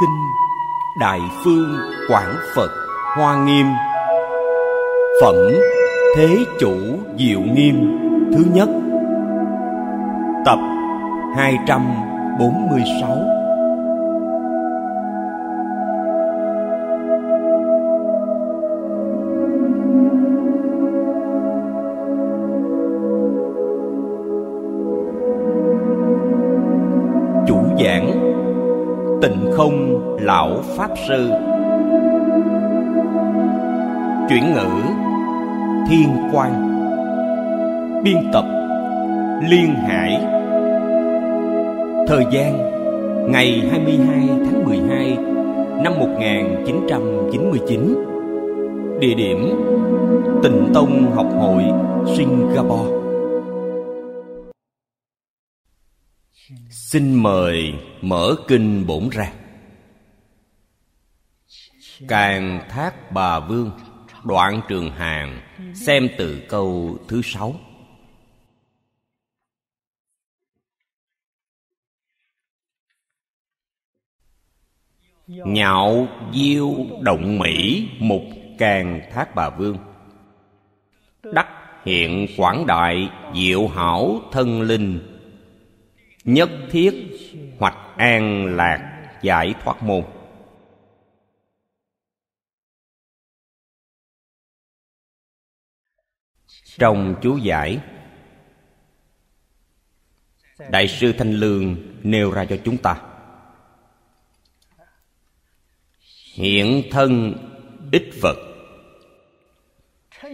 Kinh Đại Phương Quảng Phật Hoa Nghiêm Phẩm Thế Chủ Diệu Nghiêm Thứ nhất Tập 246 pháp sư chuyển ngữ thiên Quan biên tập liên hải thời gian ngày 22 tháng 12 năm 1999 địa điểm tịnh tông học hội singapore xin mời mở kinh bổn ràng Càng Thác Bà Vương Đoạn Trường Hàng Xem từ câu thứ sáu Nhạo diêu động mỹ Mục Càng Thác Bà Vương Đắc hiện quảng đại Diệu hảo thân linh Nhất thiết hoạch an lạc giải thoát môn trong chú giải đại sư thanh lương nêu ra cho chúng ta hiện thân ít vật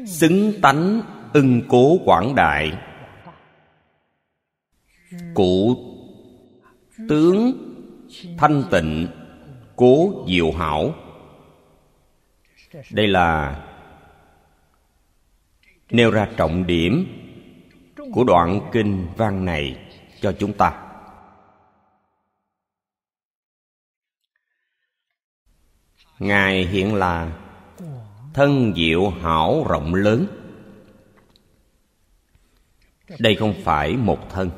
xứng tánh ưng cố quảng đại cụ tướng thanh tịnh cố diệu hảo đây là nêu ra trọng điểm của đoạn kinh văn này cho chúng ta ngài hiện là thân diệu hảo rộng lớn đây không phải một thân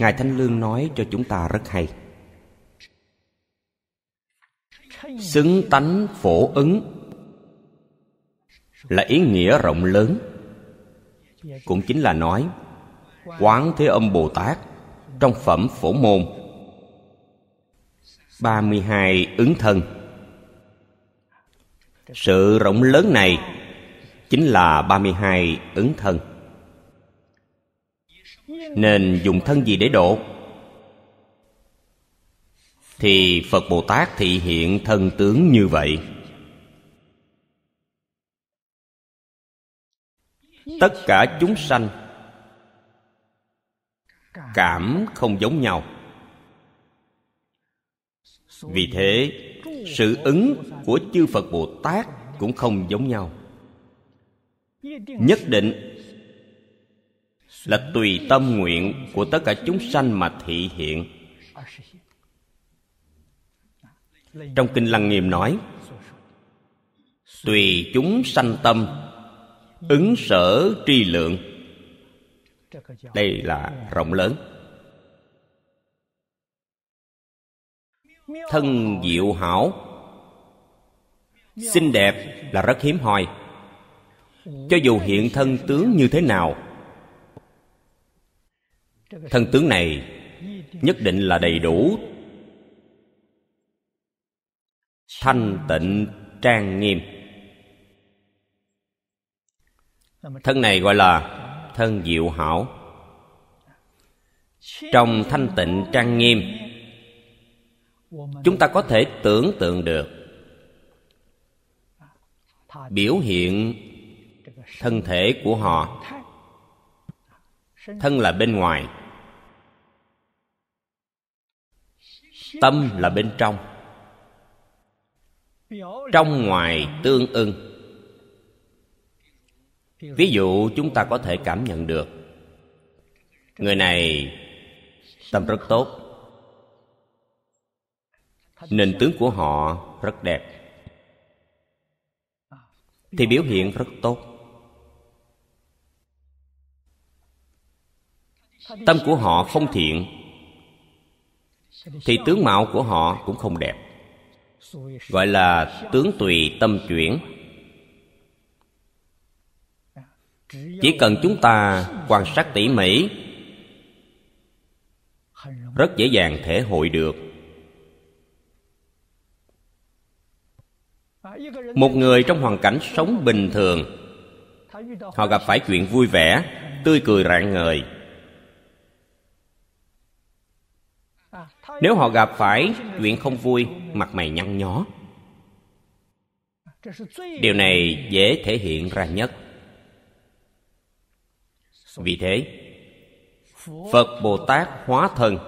ngài Thanh lương nói cho chúng ta rất hay xứng tánh phổ ứng là ý nghĩa rộng lớn cũng chính là nói quán thế âm bồ tát trong phẩm phổ môn 32 ứng thân sự rộng lớn này chính là 32 ứng thân nên dùng thân gì để độ thì phật bồ tát thị hiện thân tướng như vậy tất cả chúng sanh cảm không giống nhau vì thế sự ứng của chư phật bồ tát cũng không giống nhau nhất định là tùy tâm nguyện của tất cả chúng sanh mà thị hiện trong kinh lăng nghiêm nói tùy chúng sanh tâm ứng sở tri lượng đây là rộng lớn thân diệu hảo xinh đẹp là rất hiếm hoi cho dù hiện thân tướng như thế nào thân tướng này nhất định là đầy đủ thanh tịnh trang nghiêm thân này gọi là thân diệu hảo trong thanh tịnh trang nghiêm chúng ta có thể tưởng tượng được biểu hiện thân thể của họ thân là bên ngoài tâm là bên trong trong ngoài tương ưng ví dụ chúng ta có thể cảm nhận được người này tâm rất tốt nền tướng của họ rất đẹp thì biểu hiện rất tốt tâm của họ không thiện thì tướng mạo của họ cũng không đẹp gọi là tướng tùy tâm chuyển chỉ cần chúng ta quan sát tỉ mỉ rất dễ dàng thể hội được một người trong hoàn cảnh sống bình thường họ gặp phải chuyện vui vẻ tươi cười rạng ngời nếu họ gặp phải chuyện không vui mặt mày nhăn nhó điều này dễ thể hiện ra nhất vì thế phật bồ tát hóa thân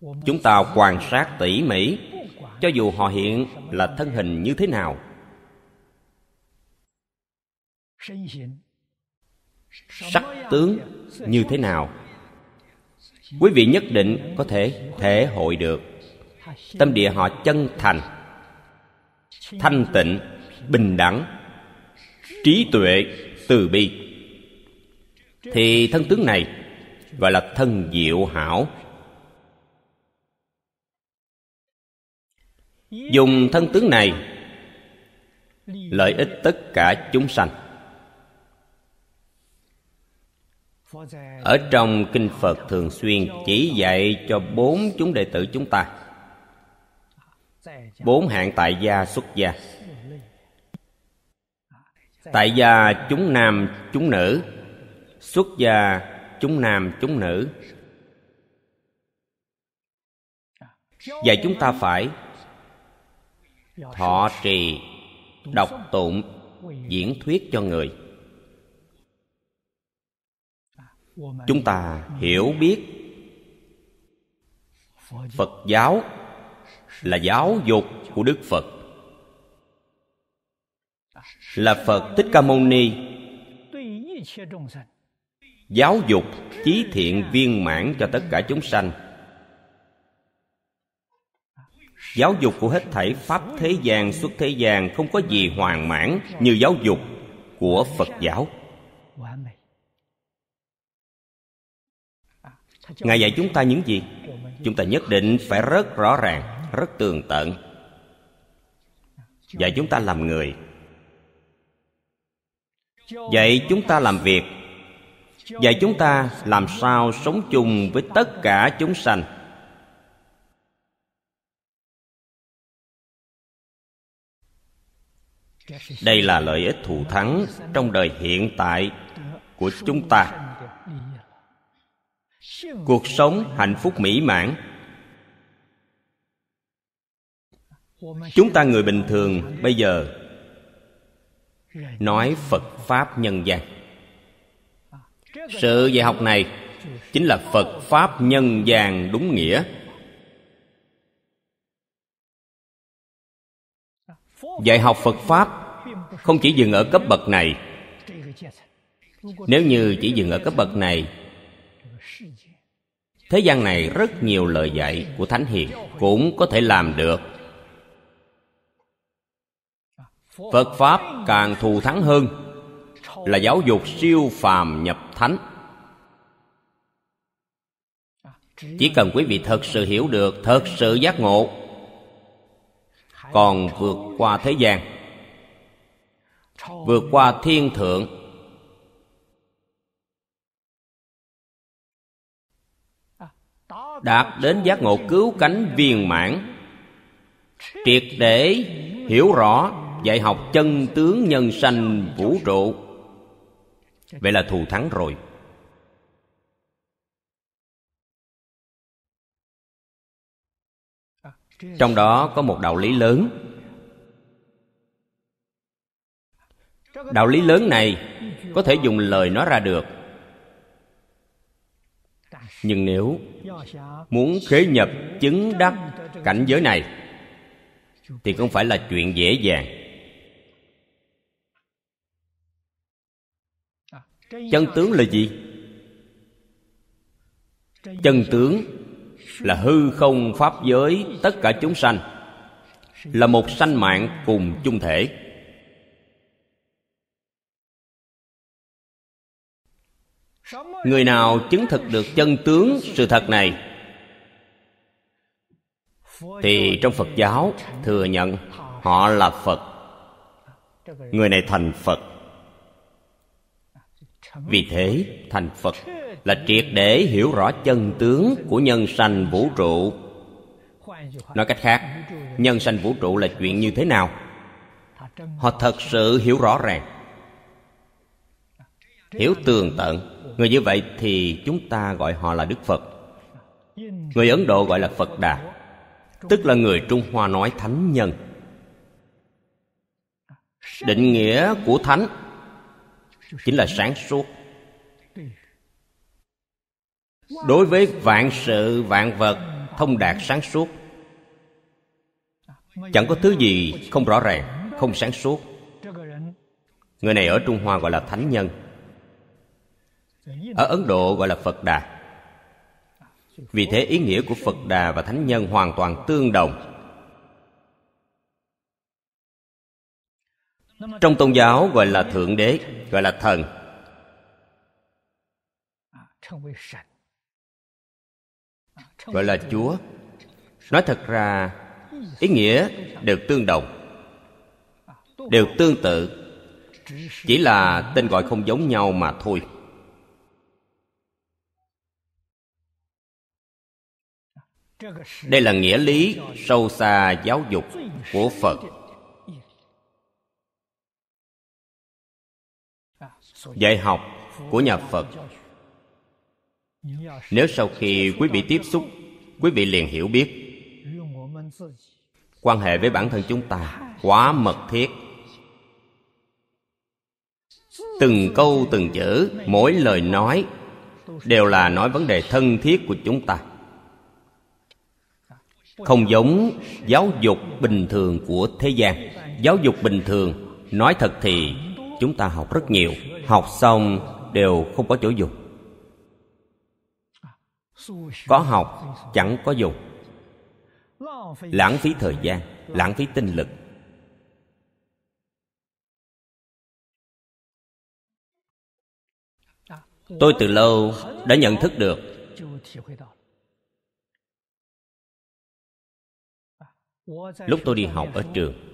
chúng ta quan sát tỉ mỉ cho dù họ hiện là thân hình như thế nào sắc tướng như thế nào quý vị nhất định có thể thể hội được tâm địa họ chân thành thanh tịnh bình đẳng trí tuệ từ bi thì thân tướng này gọi là thân diệu hảo dùng thân tướng này lợi ích tất cả chúng sanh ở trong kinh phật thường xuyên chỉ dạy cho bốn chúng đệ tử chúng ta bốn hạng tại gia xuất gia tại gia chúng nam chúng nữ xuất gia chúng nam chúng nữ và chúng ta phải thọ trì đọc tụng diễn thuyết cho người chúng ta hiểu biết phật giáo là giáo dục của đức phật là phật thích ca mâu ni giáo dục chí thiện viên mãn cho tất cả chúng sanh giáo dục của hết thảy pháp thế gian xuất thế gian không có gì hoàn mãn như giáo dục của phật giáo ngài dạy chúng ta những gì chúng ta nhất định phải rất rõ ràng rất tường tận dạy chúng ta làm người dạy chúng ta làm việc dạy chúng ta làm sao sống chung với tất cả chúng sanh đây là lợi ích thù thắng trong đời hiện tại của chúng ta cuộc sống hạnh phúc mỹ mãn chúng ta người bình thường bây giờ nói phật pháp nhân gian sự dạy học này chính là phật pháp nhân gian đúng nghĩa dạy học phật pháp không chỉ dừng ở cấp bậc này nếu như chỉ dừng ở cấp bậc này thế gian này rất nhiều lời dạy của thánh hiền cũng có thể làm được phật pháp càng thù thắng hơn là giáo dục siêu phàm nhập thánh chỉ cần quý vị thật sự hiểu được thật sự giác ngộ còn vượt qua thế gian vượt qua thiên thượng đạt đến giác ngộ cứu cánh viên mãn triệt để hiểu rõ dạy học chân tướng nhân sanh vũ trụ vậy là thù thắng rồi trong đó có một đạo lý lớn đạo lý lớn này có thể dùng lời nói ra được nhưng nếu muốn khế nhập chứng đắc cảnh giới này thì không phải là chuyện dễ dàng chân tướng là gì chân tướng là hư không pháp giới tất cả chúng sanh là một sanh mạng cùng chung thể người nào chứng thực được chân tướng sự thật này thì trong phật giáo thừa nhận họ là phật người này thành phật vì thế thành phật là triệt để hiểu rõ chân tướng của nhân sanh vũ trụ nói cách khác nhân sanh vũ trụ là chuyện như thế nào họ thật sự hiểu rõ ràng hiểu tường tận người như vậy thì chúng ta gọi họ là đức phật người ấn độ gọi là phật đà tức là người trung hoa nói thánh nhân định nghĩa của thánh chính là sáng suốt đối với vạn sự vạn vật thông đạt sáng suốt chẳng có thứ gì không rõ ràng không sáng suốt người này ở trung hoa gọi là thánh nhân ở ấn độ gọi là phật đà vì thế ý nghĩa của phật đà và thánh nhân hoàn toàn tương đồng trong tôn giáo gọi là thượng đế gọi là thần gọi là chúa nói thật ra ý nghĩa đều tương đồng đều tương tự chỉ là tên gọi không giống nhau mà thôi đây là nghĩa lý sâu xa giáo dục của phật dạy học của nhà phật nếu sau khi quý vị tiếp xúc quý vị liền hiểu biết quan hệ với bản thân chúng ta quá mật thiết từng câu từng chữ mỗi lời nói đều là nói vấn đề thân thiết của chúng ta không giống giáo dục bình thường của thế gian giáo dục bình thường nói thật thì chúng ta học rất nhiều học xong đều không có chỗ dùng có học chẳng có dùng lãng phí thời gian lãng phí tinh lực tôi từ lâu đã nhận thức được lúc tôi đi học ở trường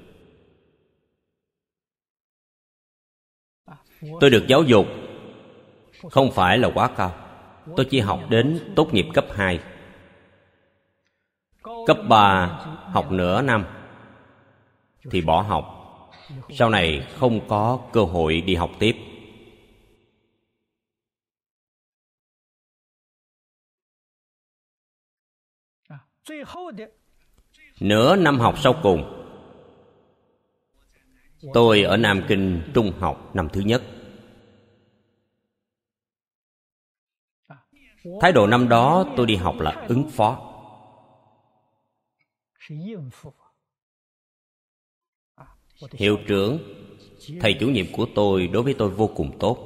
tôi được giáo dục không phải là quá cao tôi chỉ học đến tốt nghiệp cấp 2 cấp 3 học nửa năm thì bỏ học sau này không có cơ hội đi học tiếp nửa năm học sau cùng tôi ở nam kinh trung học năm thứ nhất thái độ năm đó tôi đi học là ứng phó hiệu trưởng thầy chủ nhiệm của tôi đối với tôi vô cùng tốt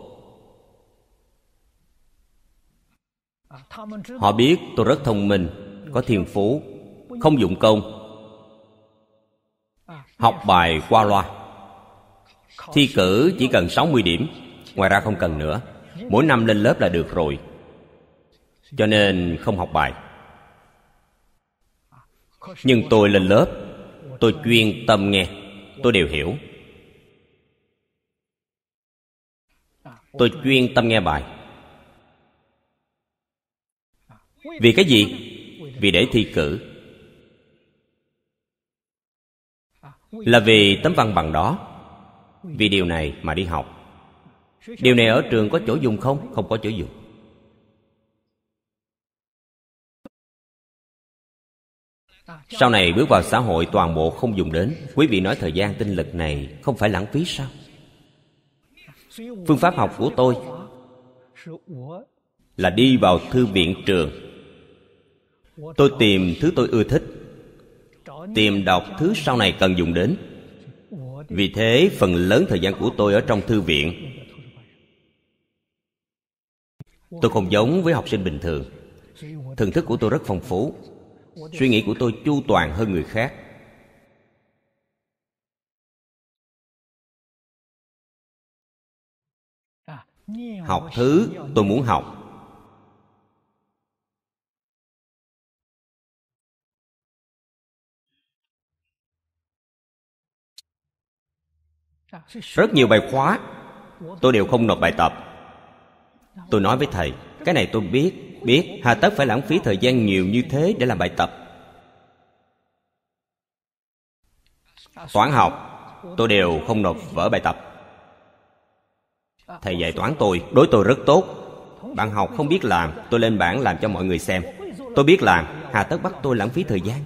họ biết tôi rất thông minh có thiền phú không dụng công học bài qua loa thi cử chỉ cần 60 điểm ngoài ra không cần nữa mỗi năm lên lớp là được rồi cho nên không học bài nhưng tôi lên lớp tôi chuyên tâm nghe tôi đều hiểu tôi chuyên tâm nghe bài vì cái gì vì để thi cử là vì tấm văn bằng đó vì điều này mà đi học điều này ở trường có chỗ dùng không không có chỗ dùng Sau này bước vào xã hội toàn bộ không dùng đến Quý vị nói thời gian tinh lực này không phải lãng phí sao? Phương pháp học của tôi Là đi vào thư viện trường Tôi tìm thứ tôi ưa thích Tìm đọc thứ sau này cần dùng đến Vì thế phần lớn thời gian của tôi ở trong thư viện Tôi không giống với học sinh bình thường Thưởng thức của tôi rất phong phú suy nghĩ của tôi chu toàn hơn người khác học thứ tôi muốn học rất nhiều bài khóa tôi đều không nộp bài tập tôi nói với thầy cái này tôi biết biết hà tất phải lãng phí thời gian nhiều như thế để làm bài tập toán học tôi đều không nộp vở bài tập thầy dạy toán tôi đối tôi rất tốt bạn học không biết làm tôi lên bảng làm cho mọi người xem tôi biết làm hà tất bắt tôi lãng phí thời gian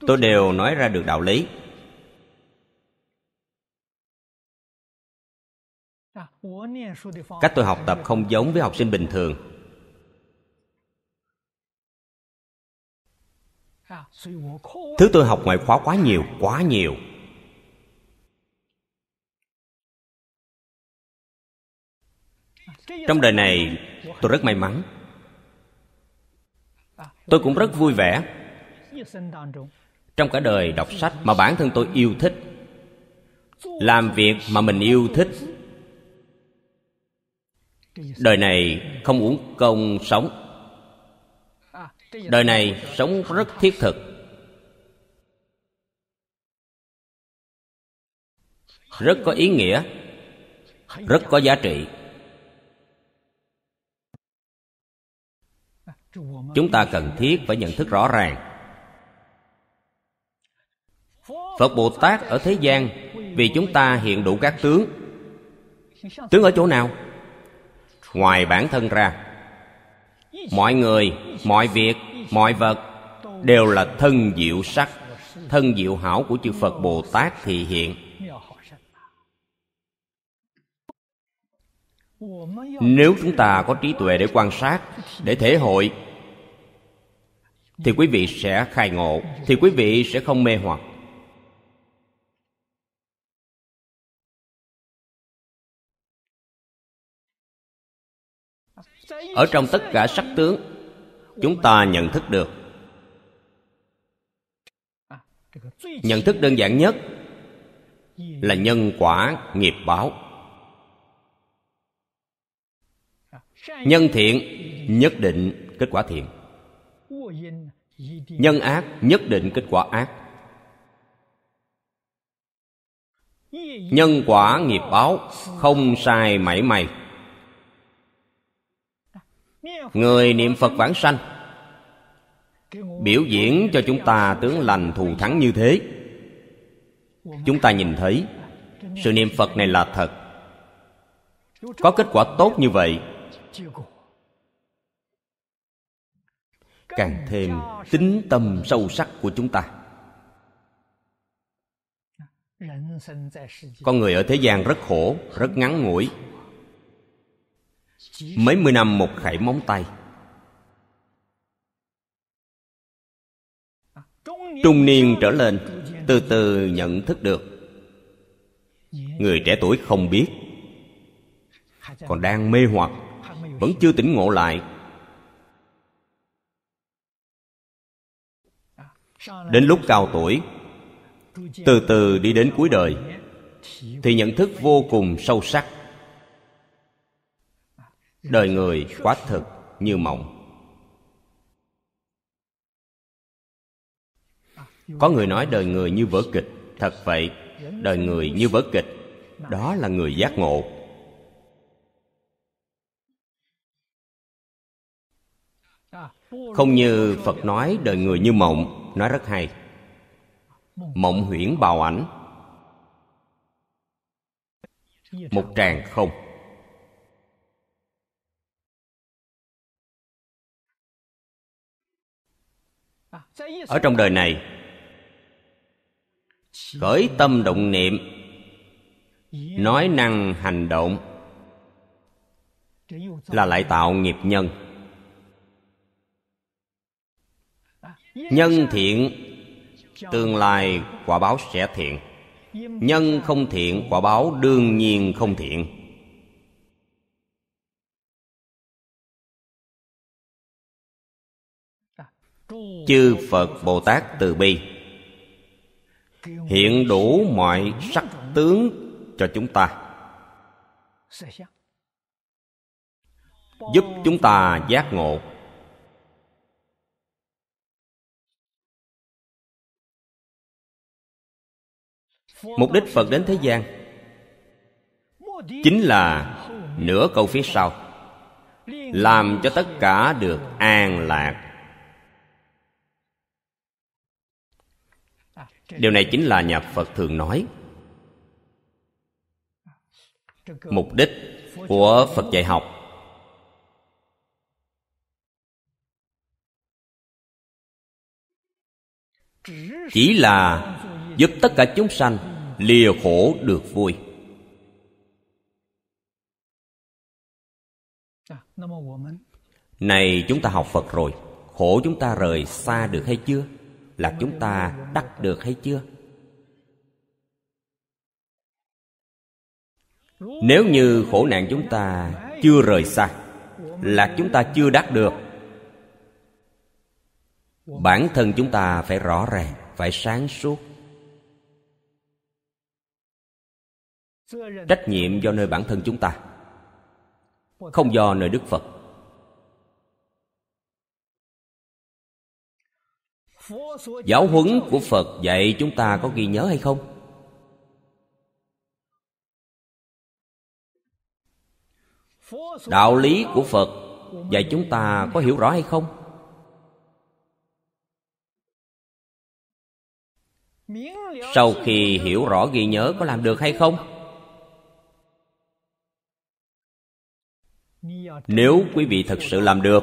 tôi đều nói ra được đạo lý cách tôi học tập không giống với học sinh bình thường thứ tôi học ngoại khóa quá nhiều quá nhiều trong đời này tôi rất may mắn tôi cũng rất vui vẻ trong cả đời đọc sách mà bản thân tôi yêu thích làm việc mà mình yêu thích đời này không uổng công sống đời này sống rất thiết thực rất có ý nghĩa rất có giá trị chúng ta cần thiết phải nhận thức rõ ràng phật bồ tát ở thế gian vì chúng ta hiện đủ các tướng tướng ở chỗ nào ngoài bản thân ra mọi người mọi việc mọi vật đều là thân diệu sắc thân diệu hảo của chư phật bồ tát thì hiện nếu chúng ta có trí tuệ để quan sát để thể hội thì quý vị sẽ khai ngộ thì quý vị sẽ không mê hoặc ở trong tất cả sắc tướng chúng ta nhận thức được nhận thức đơn giản nhất là nhân quả nghiệp báo nhân thiện nhất định kết quả thiện nhân ác nhất định kết quả ác nhân quả nghiệp báo không sai mảy may người niệm phật vãng sanh biểu diễn cho chúng ta tướng lành thù thắng như thế chúng ta nhìn thấy sự niệm phật này là thật có kết quả tốt như vậy càng thêm tính tâm sâu sắc của chúng ta con người ở thế gian rất khổ rất ngắn ngủi mấy mươi năm một khẩy móng tay trung niên trở lên từ từ nhận thức được người trẻ tuổi không biết còn đang mê hoặc vẫn chưa tỉnh ngộ lại đến lúc cao tuổi từ từ đi đến cuối đời thì nhận thức vô cùng sâu sắc đời người quá thực như mộng có người nói đời người như vở kịch thật vậy đời người như vở kịch đó là người giác ngộ không như phật nói đời người như mộng nói rất hay mộng huyễn bào ảnh một tràng không ở trong đời này khởi tâm động niệm nói năng hành động là lại tạo nghiệp nhân nhân thiện tương lai quả báo sẽ thiện nhân không thiện quả báo đương nhiên không thiện chư phật bồ tát từ bi hiện đủ mọi sắc tướng cho chúng ta giúp chúng ta giác ngộ mục đích phật đến thế gian chính là nửa câu phía sau làm cho tất cả được an lạc điều này chính là nhà phật thường nói mục đích của phật dạy học chỉ là giúp tất cả chúng sanh lìa khổ được vui này chúng ta học phật rồi khổ chúng ta rời xa được hay chưa là chúng ta đắc được hay chưa nếu như khổ nạn chúng ta chưa rời xa là chúng ta chưa đắc được bản thân chúng ta phải rõ ràng phải sáng suốt trách nhiệm do nơi bản thân chúng ta không do nơi đức phật giáo huấn của phật dạy chúng ta có ghi nhớ hay không đạo lý của phật dạy chúng ta có hiểu rõ hay không sau khi hiểu rõ ghi nhớ có làm được hay không nếu quý vị thật sự làm được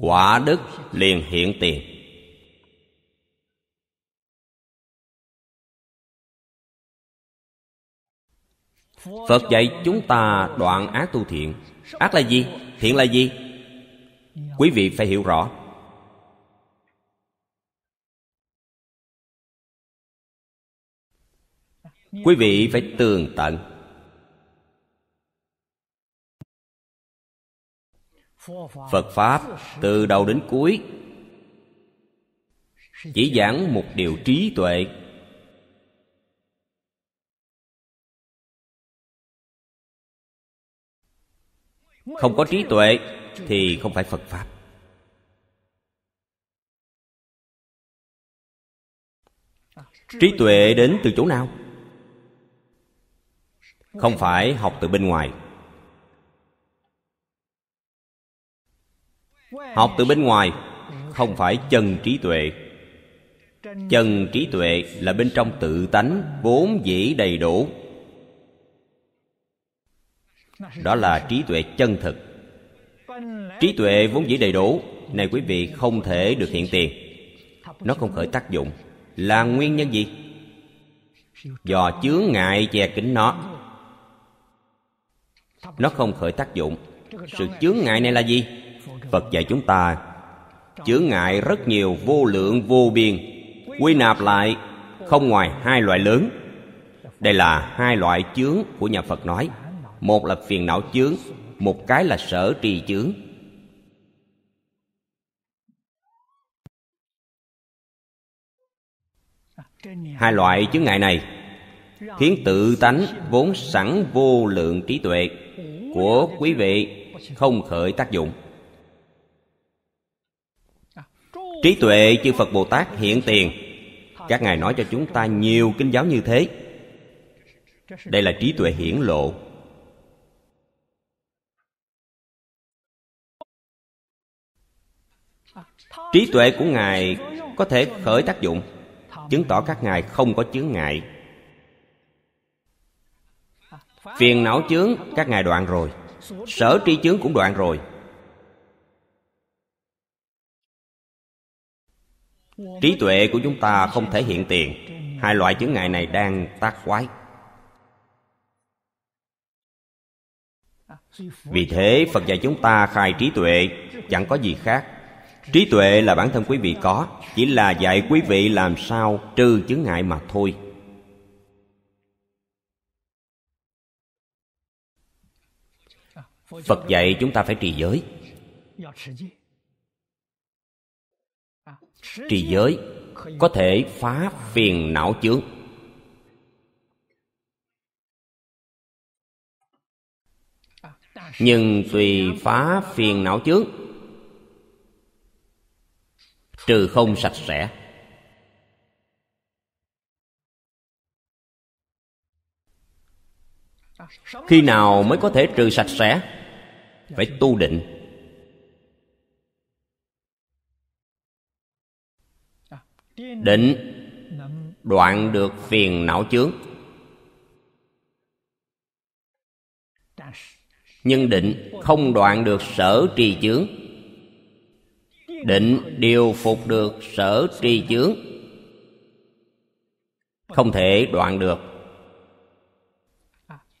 quả đức liền hiện tiền phật dạy chúng ta đoạn ác tu thiện ác là gì thiện là gì quý vị phải hiểu rõ quý vị phải tường tận phật pháp từ đầu đến cuối chỉ giảng một điều trí tuệ không có trí tuệ thì không phải phật pháp trí tuệ đến từ chỗ nào không phải học từ bên ngoài học từ bên ngoài không phải chân trí tuệ chân trí tuệ là bên trong tự tánh vốn dĩ đầy đủ đó là trí tuệ chân thực trí tuệ vốn dĩ đầy đủ này quý vị không thể được hiện tiền nó không khởi tác dụng là nguyên nhân gì do chướng ngại che kính nó nó không khởi tác dụng sự chướng ngại này là gì phật dạy chúng ta chướng ngại rất nhiều vô lượng vô biên quy nạp lại không ngoài hai loại lớn đây là hai loại chướng của nhà phật nói một là phiền não chướng một cái là sở trì chướng hai loại chướng ngại này khiến tự tánh vốn sẵn vô lượng trí tuệ của quý vị không khởi tác dụng trí tuệ chư phật bồ tát hiện tiền các ngài nói cho chúng ta nhiều kinh giáo như thế đây là trí tuệ hiển lộ trí tuệ của ngài có thể khởi tác dụng chứng tỏ các ngài không có chướng ngại phiền não chướng các ngài đoạn rồi sở tri chướng cũng đoạn rồi trí tuệ của chúng ta không thể hiện tiền hai loại chứng ngại này đang tác quái vì thế phật dạy chúng ta khai trí tuệ chẳng có gì khác trí tuệ là bản thân quý vị có chỉ là dạy quý vị làm sao trừ chứng ngại mà thôi phật dạy chúng ta phải trì giới trì giới có thể phá phiền não chướng nhưng tùy phá phiền não chướng trừ không sạch sẽ khi nào mới có thể trừ sạch sẽ phải tu định định đoạn được phiền não chướng nhưng định không đoạn được sở trì chướng định điều phục được sở trì chướng không thể đoạn được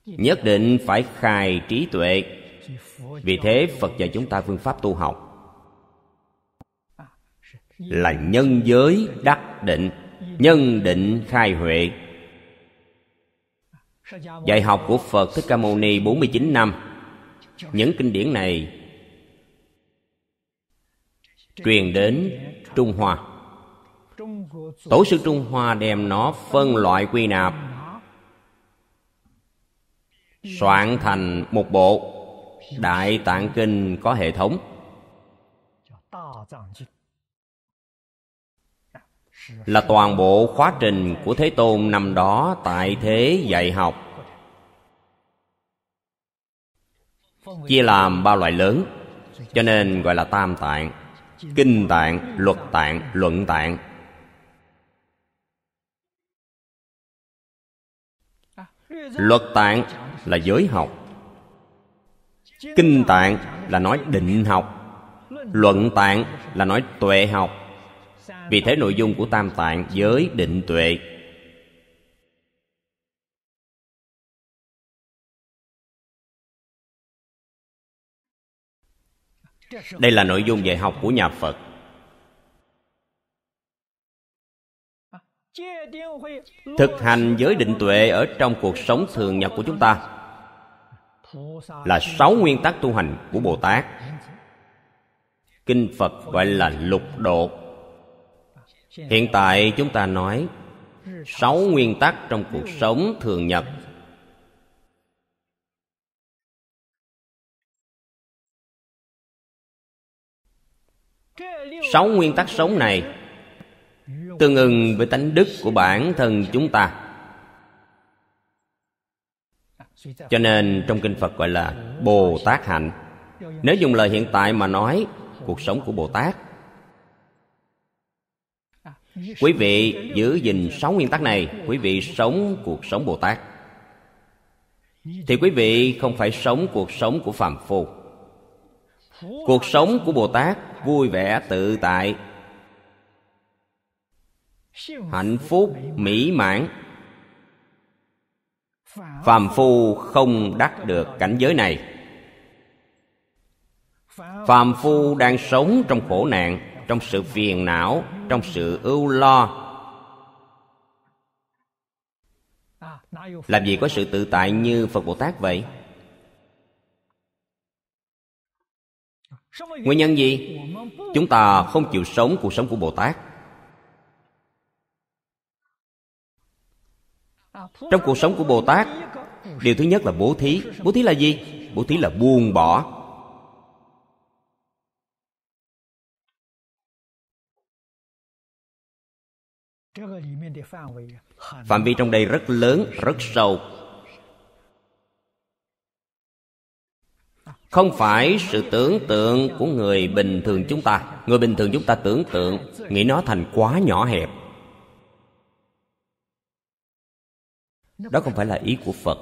nhất định phải khai trí tuệ vì thế phật dạy chúng ta phương pháp tu học là nhân giới đắc định nhân định khai huệ dạy học của phật thích ca mâu ni 49 năm những kinh điển này truyền đến trung hoa tổ sư trung hoa đem nó phân loại quy nạp soạn thành một bộ đại tạng kinh có hệ thống là toàn bộ khóa trình của thế tôn năm đó tại thế dạy học chia làm ba loại lớn cho nên gọi là tam tạng kinh tạng luật tạng luận tạng luật tạng là giới học kinh tạng là nói định học luận tạng là nói tuệ học vì thế nội dung của tam tạng giới định tuệ đây là nội dung dạy học của nhà phật thực hành giới định tuệ ở trong cuộc sống thường nhật của chúng ta là sáu nguyên tắc tu hành của bồ tát kinh phật gọi là lục độ hiện tại chúng ta nói sáu nguyên tắc trong cuộc sống thường nhật sáu nguyên tắc sống này tương ứng với tánh đức của bản thân chúng ta cho nên trong kinh phật gọi là bồ tát hạnh nếu dùng lời hiện tại mà nói cuộc sống của bồ tát Quý vị giữ gìn sáu nguyên tắc này Quý vị sống cuộc sống Bồ Tát Thì quý vị không phải sống cuộc sống của phàm phu Cuộc sống của Bồ Tát vui vẻ tự tại Hạnh phúc mỹ mãn Phàm phu không đắc được cảnh giới này Phàm phu đang sống trong khổ nạn trong sự phiền não trong sự ưu lo làm gì có sự tự tại như phật bồ tát vậy nguyên nhân gì chúng ta không chịu sống cuộc sống của bồ tát trong cuộc sống của bồ tát điều thứ nhất là bố thí bố thí là gì bố thí là buông bỏ À. phạm vi trong đây rất lớn rất sâu không phải sự tưởng tượng của người bình thường chúng ta người bình thường chúng ta tưởng tượng nghĩ nó thành quá nhỏ hẹp đó không phải là ý của phật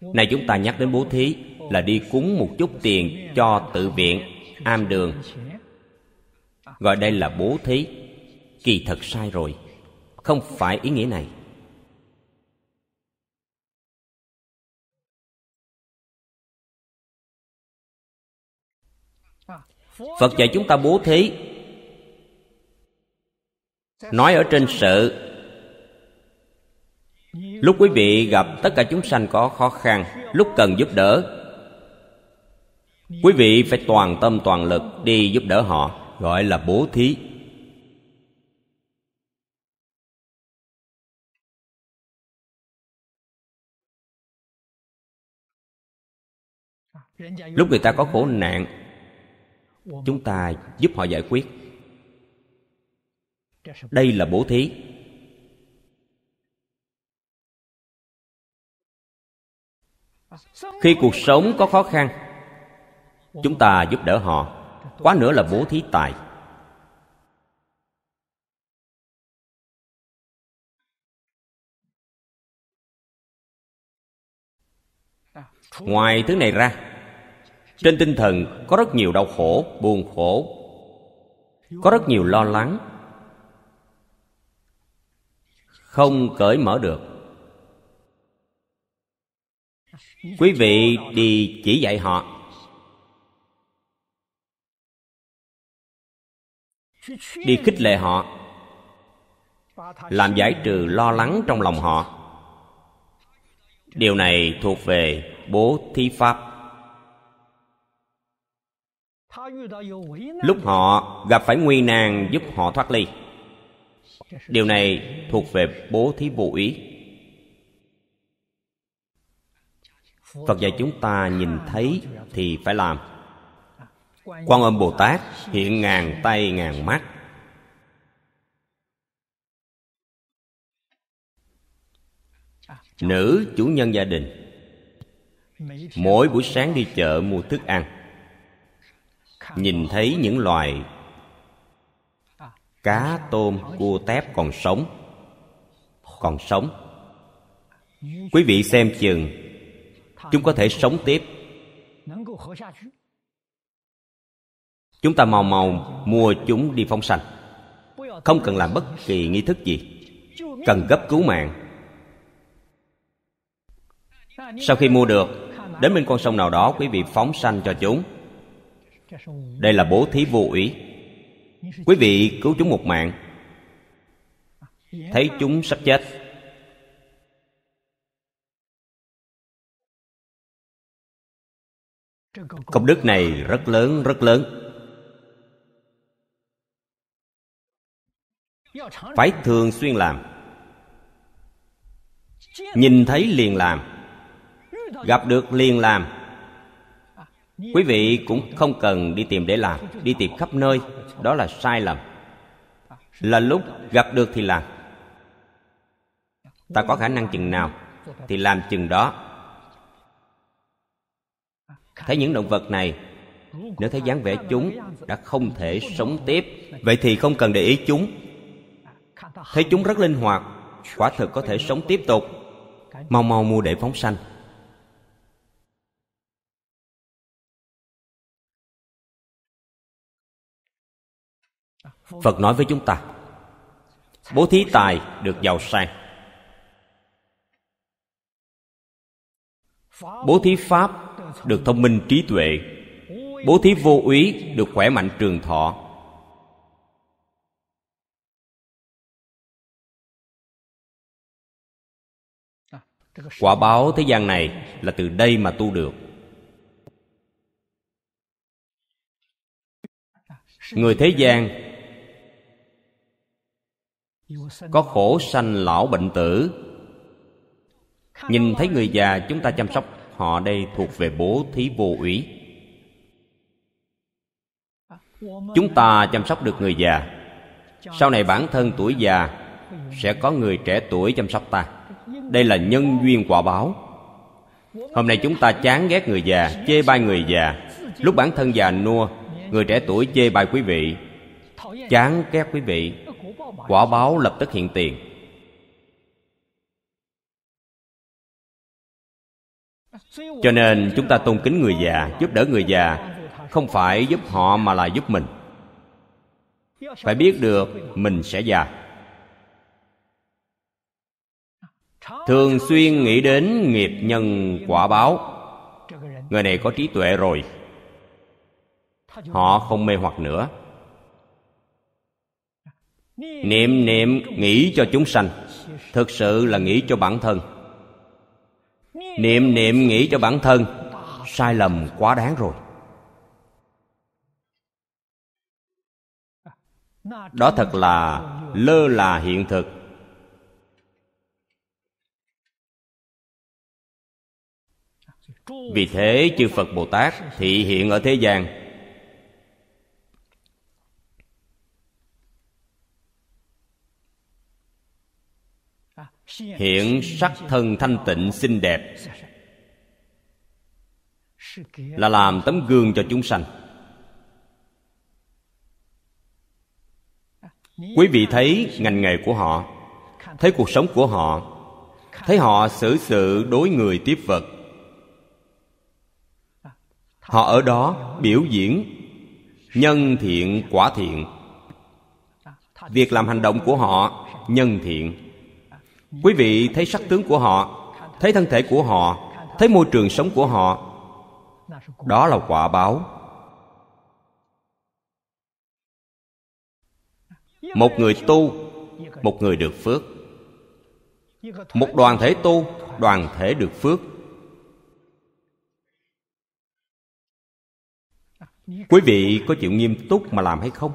này chúng ta nhắc đến bố thí là đi cúng một chút tiền cho tự viện am đường gọi đây là bố thí kỳ thật sai rồi không phải ý nghĩa này phật dạy chúng ta bố thí nói ở trên sự lúc quý vị gặp tất cả chúng sanh có khó khăn lúc cần giúp đỡ quý vị phải toàn tâm toàn lực đi giúp đỡ họ gọi là bố thí lúc người ta có khổ nạn chúng ta giúp họ giải quyết đây là bố thí khi cuộc sống có khó khăn chúng ta giúp đỡ họ quá nữa là bố thí tài ngoài thứ này ra trên tinh thần có rất nhiều đau khổ buồn khổ có rất nhiều lo lắng không cởi mở được quý vị đi chỉ dạy họ đi khích lệ họ làm giải trừ lo lắng trong lòng họ điều này thuộc về bố thí pháp lúc họ gặp phải nguy nan giúp họ thoát ly điều này thuộc về bố thí vô ý phật dạy chúng ta nhìn thấy thì phải làm quan âm bồ tát hiện ngàn tay ngàn mắt nữ chủ nhân gia đình mỗi buổi sáng đi chợ mua thức ăn nhìn thấy những loài à. cá tôm cua tép còn sống còn sống quý vị xem chừng chúng có thể sống tiếp chúng ta màu màu mua chúng đi phóng sanh không cần làm bất kỳ nghi thức gì cần gấp cứu mạng sau khi mua được đến bên con sông nào đó quý vị phóng sanh cho chúng đây là bố thí vô ý quý vị cứu chúng một mạng thấy chúng sắp chết công đức này rất lớn rất lớn phải thường xuyên làm nhìn thấy liền làm gặp được liền làm quý vị cũng không cần đi tìm để làm đi tìm khắp nơi đó là sai lầm là lúc gặp được thì làm ta có khả năng chừng nào thì làm chừng đó thấy những động vật này nếu thấy dáng vẻ chúng đã không thể sống tiếp vậy thì không cần để ý chúng thấy chúng rất linh hoạt quả thực có thể sống tiếp tục mau mau mua để phóng sanh phật nói với chúng ta bố thí tài được giàu sang bố thí pháp được thông minh trí tuệ bố thí vô úy được khỏe mạnh trường thọ quả báo thế gian này là từ đây mà tu được người thế gian có khổ sanh lão bệnh tử nhìn thấy người già chúng ta chăm sóc họ đây thuộc về bố thí vô ủy chúng ta chăm sóc được người già sau này bản thân tuổi già sẽ có người trẻ tuổi chăm sóc ta đây là nhân duyên quả báo hôm nay chúng ta chán ghét người già chê bai người già lúc bản thân già nua người trẻ tuổi chê bai quý vị chán ghét quý vị quả báo lập tức hiện tiền cho nên chúng ta tôn kính người già giúp đỡ người già không phải giúp họ mà là giúp mình phải biết được mình sẽ già thường xuyên nghĩ đến nghiệp nhân quả báo người này có trí tuệ rồi họ không mê hoặc nữa niệm niệm nghĩ cho chúng sanh thực sự là nghĩ cho bản thân niệm niệm nghĩ cho bản thân sai lầm quá đáng rồi đó thật là lơ là hiện thực vì thế chư phật bồ tát thị hiện ở thế gian hiện sắc thân thanh tịnh xinh đẹp là làm tấm gương cho chúng sanh quý vị thấy ngành nghề của họ thấy cuộc sống của họ thấy họ xử sự đối người tiếp vật họ ở đó biểu diễn nhân thiện quả thiện việc làm hành động của họ nhân thiện quý vị thấy sắc tướng của họ thấy thân thể của họ thấy môi trường sống của họ đó là quả báo một người tu một người được phước một đoàn thể tu đoàn thể được phước quý vị có chịu nghiêm túc mà làm hay không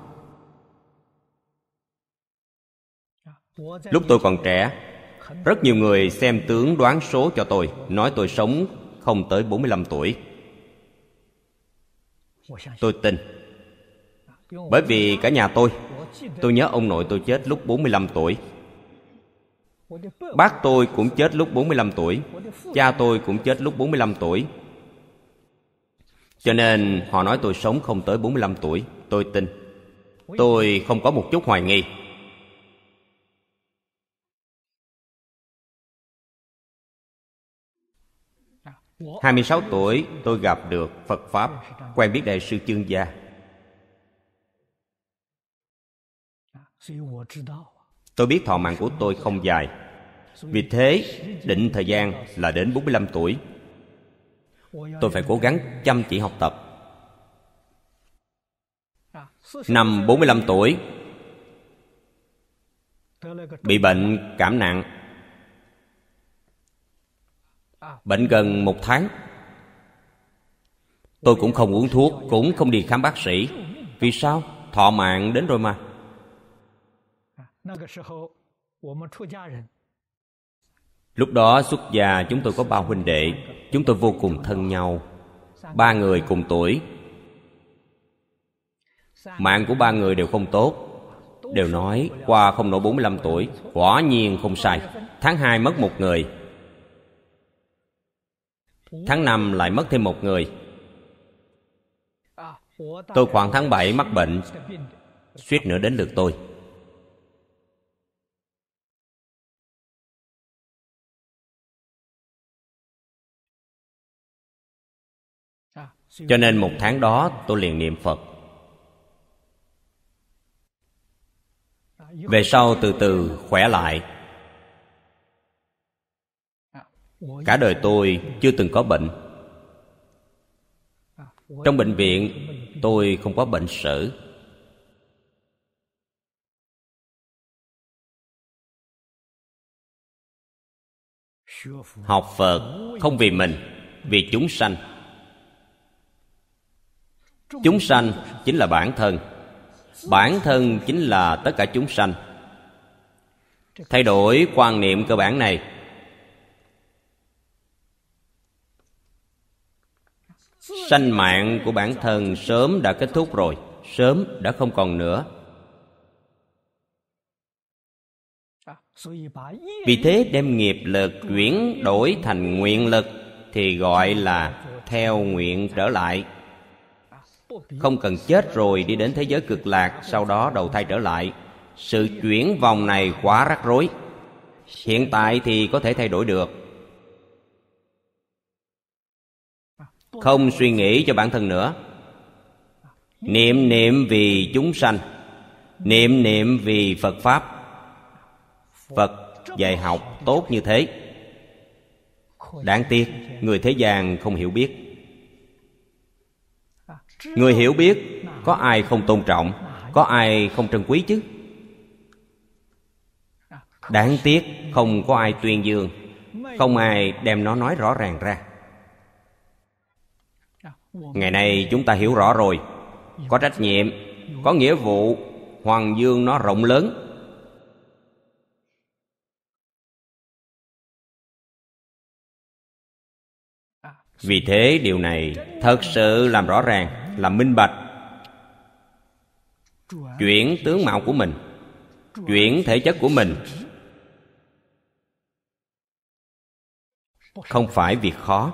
lúc tôi còn trẻ rất nhiều người xem tướng đoán số cho tôi Nói tôi sống không tới 45 tuổi Tôi tin Bởi vì cả nhà tôi Tôi nhớ ông nội tôi chết lúc 45 tuổi Bác tôi cũng chết lúc 45 tuổi Cha tôi cũng chết lúc 45 tuổi Cho nên họ nói tôi sống không tới 45 tuổi Tôi tin Tôi không có một chút hoài nghi 26 tuổi tôi gặp được Phật Pháp Quen biết Đại sư Chương Gia Tôi biết thọ mạng của tôi không dài Vì thế định thời gian là đến 45 tuổi Tôi phải cố gắng chăm chỉ học tập Năm 45 tuổi Bị bệnh cảm nặng bệnh gần một tháng tôi cũng không uống thuốc cũng không đi khám bác sĩ vì sao thọ mạng đến rồi mà lúc đó xuất gia chúng tôi có ba huynh đệ chúng tôi vô cùng thân nhau ba người cùng tuổi mạng của ba người đều không tốt đều nói qua không nổi 45 tuổi quả nhiên không sai tháng 2 mất một người Tháng 5 lại mất thêm một người Tôi khoảng tháng 7 mắc bệnh Suýt nữa đến lượt tôi Cho nên một tháng đó tôi liền niệm Phật Về sau từ từ khỏe lại cả đời tôi chưa từng có bệnh trong bệnh viện tôi không có bệnh sử học phật không vì mình vì chúng sanh chúng sanh chính là bản thân bản thân chính là tất cả chúng sanh thay đổi quan niệm cơ bản này sanh mạng của bản thân sớm đã kết thúc rồi sớm đã không còn nữa vì thế đem nghiệp lực chuyển đổi thành nguyện lực thì gọi là theo nguyện trở lại không cần chết rồi đi đến thế giới cực lạc sau đó đầu thai trở lại sự chuyển vòng này quá rắc rối hiện tại thì có thể thay đổi được không suy nghĩ cho bản thân nữa niệm niệm vì chúng sanh niệm niệm vì phật pháp phật dạy học tốt như thế đáng tiếc người thế gian không hiểu biết người hiểu biết có ai không tôn trọng có ai không trân quý chứ đáng tiếc không có ai tuyên dương không ai đem nó nói rõ ràng ra ngày nay chúng ta hiểu rõ rồi có trách nhiệm có nghĩa vụ hoàng dương nó rộng lớn vì thế điều này thật sự làm rõ ràng làm minh bạch chuyển tướng mạo của mình chuyển thể chất của mình không phải việc khó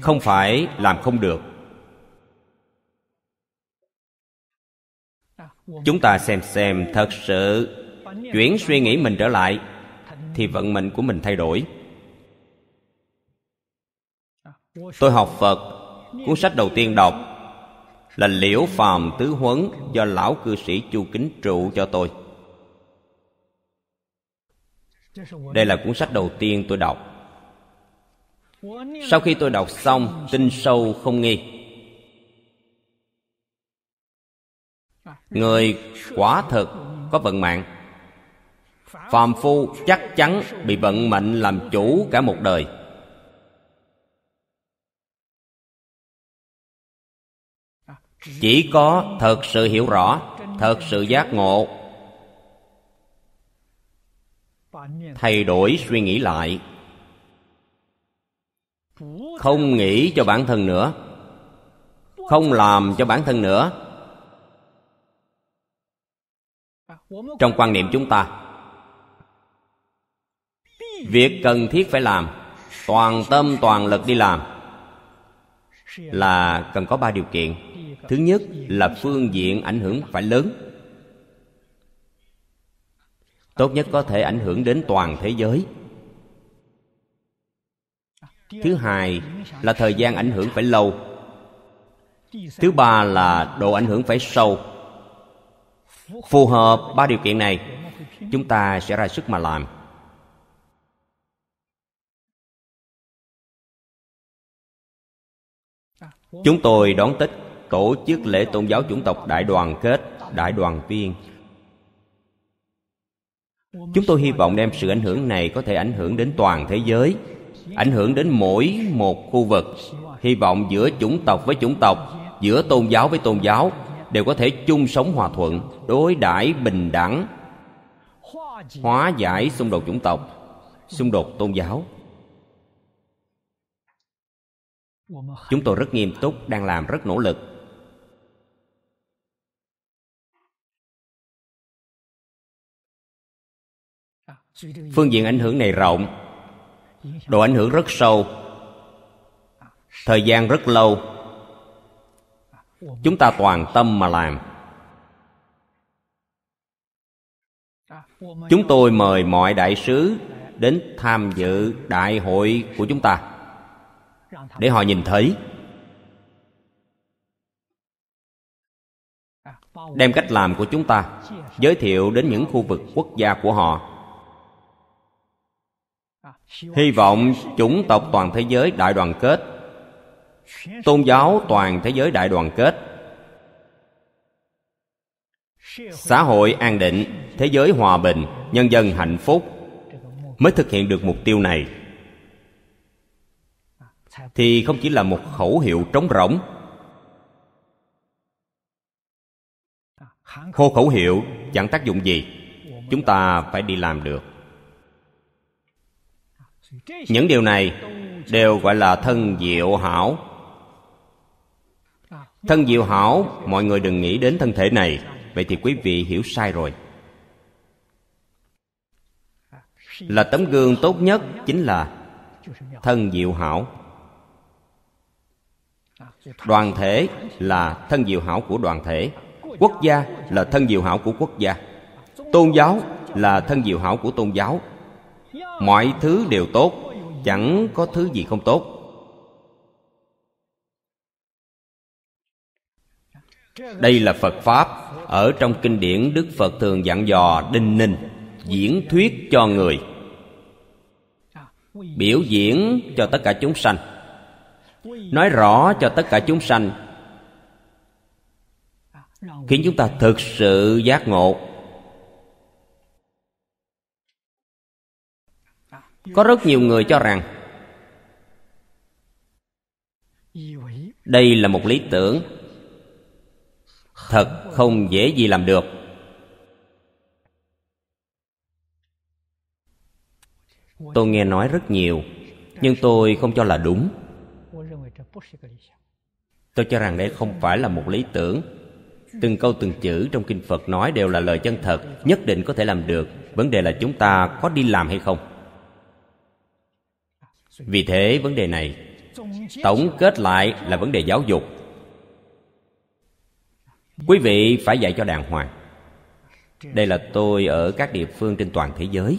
không phải làm không được chúng ta xem xem thật sự chuyển suy nghĩ mình trở lại thì vận mệnh của mình thay đổi tôi học phật cuốn sách đầu tiên đọc là liễu phàm tứ huấn do lão cư sĩ chu kính trụ cho tôi đây là cuốn sách đầu tiên tôi đọc sau khi tôi đọc xong tin sâu không nghi người quả thực có vận mạng phàm phu chắc chắn bị vận mệnh làm chủ cả một đời chỉ có thật sự hiểu rõ thật sự giác ngộ thay đổi suy nghĩ lại không nghĩ cho bản thân nữa không làm cho bản thân nữa trong quan niệm chúng ta việc cần thiết phải làm toàn tâm toàn lực đi làm là cần có ba điều kiện thứ nhất là phương diện ảnh hưởng phải lớn tốt nhất có thể ảnh hưởng đến toàn thế giới thứ hai là thời gian ảnh hưởng phải lâu thứ ba là độ ảnh hưởng phải sâu phù hợp ba điều kiện này chúng ta sẽ ra sức mà làm chúng tôi đón tết tổ chức lễ tôn giáo chủng tộc đại đoàn kết đại đoàn viên chúng tôi hy vọng đem sự ảnh hưởng này có thể ảnh hưởng đến toàn thế giới ảnh hưởng đến mỗi một khu vực hy vọng giữa chủng tộc với chủng tộc giữa tôn giáo với tôn giáo đều có thể chung sống hòa thuận đối đãi bình đẳng hóa giải xung đột chủng tộc xung đột tôn giáo chúng tôi rất nghiêm túc đang làm rất nỗ lực phương diện ảnh hưởng này rộng độ ảnh hưởng rất sâu thời gian rất lâu chúng ta toàn tâm mà làm chúng tôi mời mọi đại sứ đến tham dự đại hội của chúng ta để họ nhìn thấy đem cách làm của chúng ta giới thiệu đến những khu vực quốc gia của họ hy vọng chủng tộc toàn thế giới đại đoàn kết tôn giáo toàn thế giới đại đoàn kết xã hội an định thế giới hòa bình nhân dân hạnh phúc mới thực hiện được mục tiêu này thì không chỉ là một khẩu hiệu trống rỗng Khô khẩu hiệu chẳng tác dụng gì chúng ta phải đi làm được những điều này đều gọi là thân diệu hảo thân diệu hảo mọi người đừng nghĩ đến thân thể này vậy thì quý vị hiểu sai rồi là tấm gương tốt nhất chính là thân diệu hảo đoàn thể là thân diệu hảo của đoàn thể quốc gia là thân diệu hảo của quốc gia tôn giáo là thân diệu hảo của tôn giáo mọi thứ đều tốt chẳng có thứ gì không tốt đây là phật pháp ở trong kinh điển đức phật thường dặn dò đinh ninh diễn thuyết cho người biểu diễn cho tất cả chúng sanh nói rõ cho tất cả chúng sanh khiến chúng ta thực sự giác ngộ có rất nhiều người cho rằng đây là một lý tưởng thật không dễ gì làm được tôi nghe nói rất nhiều nhưng tôi không cho là đúng tôi cho rằng đây không phải là một lý tưởng từng câu từng chữ trong kinh phật nói đều là lời chân thật nhất định có thể làm được vấn đề là chúng ta có đi làm hay không vì thế vấn đề này tổng kết lại là vấn đề giáo dục quý vị phải dạy cho đàng hoàng đây là tôi ở các địa phương trên toàn thế giới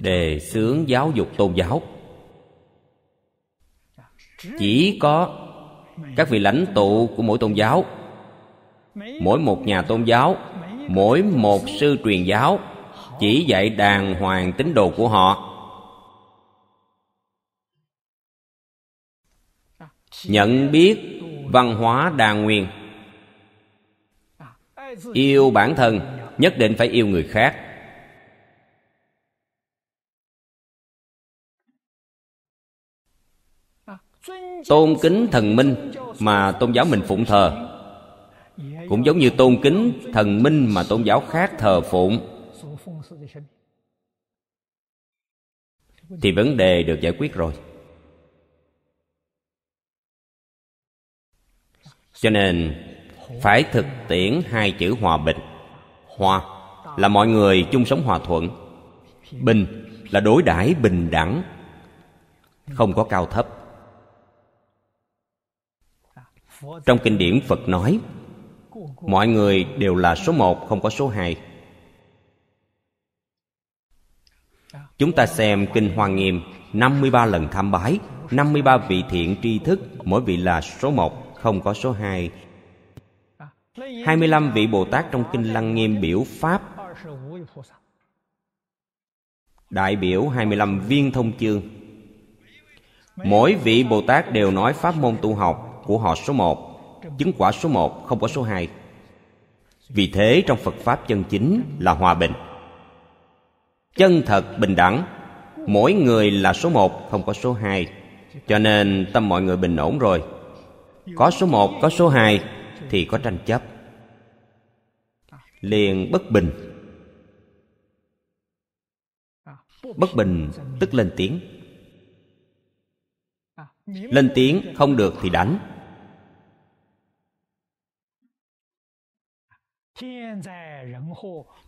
đề xướng giáo dục tôn giáo chỉ có các vị lãnh tụ của mỗi tôn giáo mỗi một nhà tôn giáo mỗi một sư truyền giáo chỉ dạy đàng hoàng tín đồ của họ nhận biết văn hóa đa nguyên yêu bản thân nhất định phải yêu người khác tôn kính thần minh mà tôn giáo mình phụng thờ cũng giống như tôn kính thần minh mà tôn giáo khác thờ phụng thì vấn đề được giải quyết rồi cho nên phải thực tiễn hai chữ hòa bình hòa là mọi người chung sống hòa thuận bình là đối đãi bình đẳng không có cao thấp trong kinh điển phật nói mọi người đều là số một không có số hai chúng ta xem kinh hoa nghiêm 53 lần tham bái 53 vị thiện tri thức mỗi vị là số một không có số 2. 25 vị Bồ Tát trong Kinh Lăng Nghiêm biểu Pháp Đại biểu 25 viên thông chương Mỗi vị Bồ Tát đều nói pháp môn tu học của họ số 1 Chứng quả số 1 không có số 2 Vì thế trong Phật Pháp chân chính là hòa bình Chân thật bình đẳng Mỗi người là số 1 không có số 2 Cho nên tâm mọi người bình ổn rồi có số một có số hai thì có tranh chấp liền bất bình bất bình tức lên tiếng lên tiếng không được thì đánh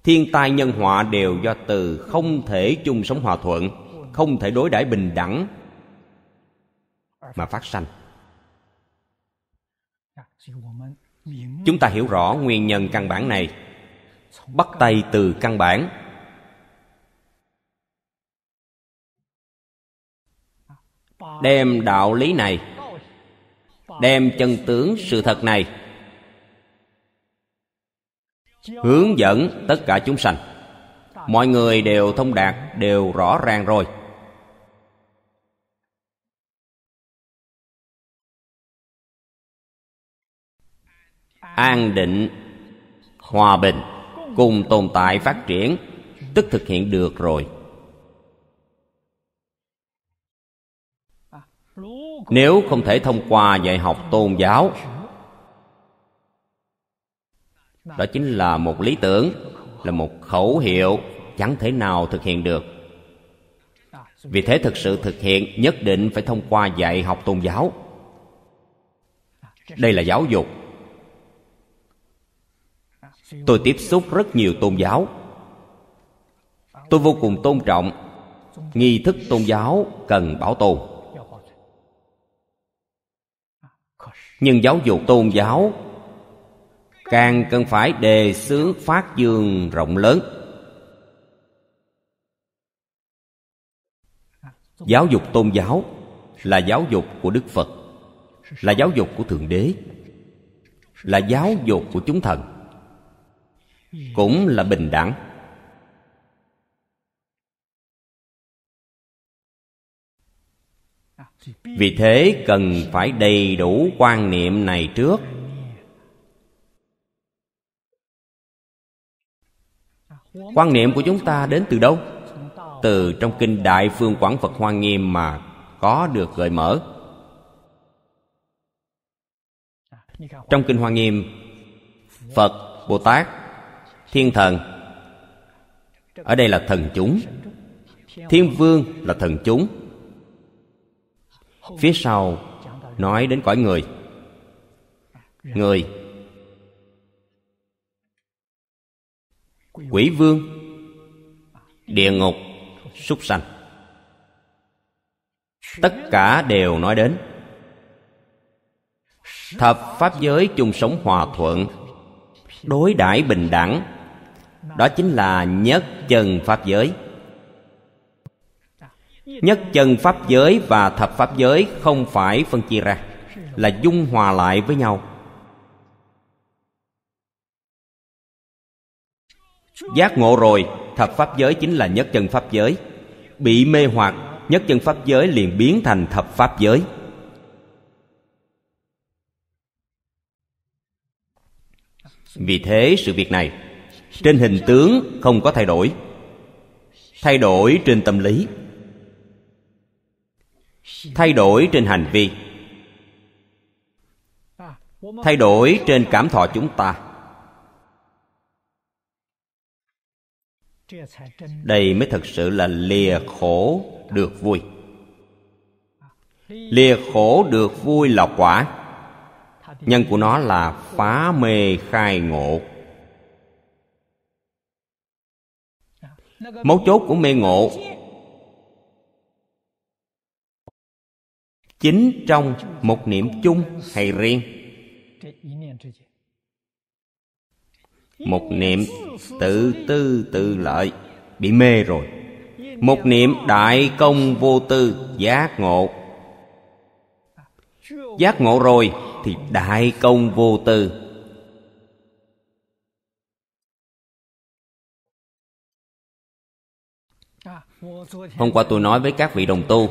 thiên tai nhân họa đều do từ không thể chung sống hòa thuận không thể đối đãi bình đẳng mà phát sanh chúng ta hiểu rõ nguyên nhân căn bản này bắt tay từ căn bản đem đạo lý này đem chân tướng sự thật này hướng dẫn tất cả chúng sanh mọi người đều thông đạt đều rõ ràng rồi an định hòa bình cùng tồn tại phát triển tức thực hiện được rồi nếu không thể thông qua dạy học tôn giáo đó chính là một lý tưởng là một khẩu hiệu chẳng thể nào thực hiện được vì thế thực sự thực hiện nhất định phải thông qua dạy học tôn giáo đây là giáo dục tôi tiếp xúc rất nhiều tôn giáo tôi vô cùng tôn trọng nghi thức tôn giáo cần bảo tồn nhưng giáo dục tôn giáo càng cần phải đề xướng phát dương rộng lớn giáo dục tôn giáo là giáo dục của đức phật là giáo dục của thượng đế là giáo dục của chúng thần cũng là bình đẳng vì thế cần phải đầy đủ quan niệm này trước quan niệm của chúng ta đến từ đâu từ trong kinh đại phương quảng phật hoa nghiêm mà có được gợi mở trong kinh hoa nghiêm phật bồ tát thiên thần ở đây là thần chúng thiên vương là thần chúng phía sau nói đến cõi người người quỷ vương địa ngục súc sanh tất cả đều nói đến thập pháp giới chung sống hòa thuận đối đãi bình đẳng đó chính là nhất chân pháp giới nhất chân pháp giới và thập pháp giới không phải phân chia ra là dung hòa lại với nhau giác ngộ rồi thập pháp giới chính là nhất chân pháp giới bị mê hoặc nhất chân pháp giới liền biến thành thập pháp giới vì thế sự việc này trên hình tướng không có thay đổi thay đổi trên tâm lý thay đổi trên hành vi thay đổi trên cảm thọ chúng ta đây mới thật sự là lìa khổ được vui lìa khổ được vui là quả nhân của nó là phá mê khai ngộ mấu chốt của mê ngộ chính trong một niệm chung hay riêng một niệm tự tư tự lợi bị mê rồi một niệm đại công vô tư giác ngộ giác ngộ rồi thì đại công vô tư Hôm qua tôi nói với các vị đồng tu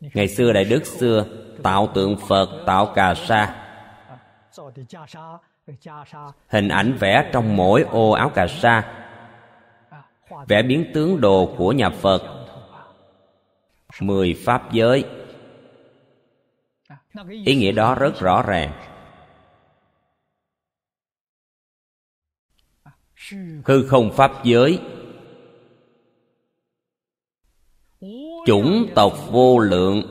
Ngày xưa Đại Đức xưa Tạo tượng Phật tạo cà sa Hình ảnh vẽ trong mỗi ô áo cà sa Vẽ biến tướng đồ của nhà Phật Mười pháp giới Ý nghĩa đó rất rõ ràng Hư không pháp giới chủng tộc vô lượng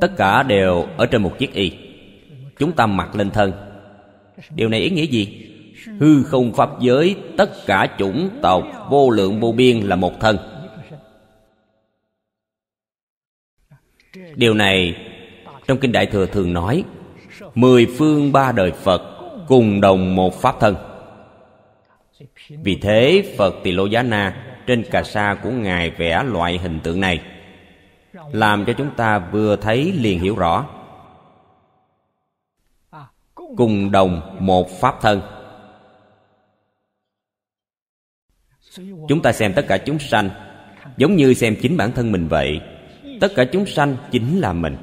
tất cả đều ở trên một chiếc y chúng ta mặc lên thân điều này ý nghĩa gì hư không pháp giới tất cả chủng tộc vô lượng vô biên là một thân điều này trong kinh đại thừa thường nói mười phương ba đời phật cùng đồng một pháp thân vì thế phật tỳ lô giá na trên cà sa của ngài vẽ loại hình tượng này làm cho chúng ta vừa thấy liền hiểu rõ cùng đồng một pháp thân chúng ta xem tất cả chúng sanh giống như xem chính bản thân mình vậy tất cả chúng sanh chính là mình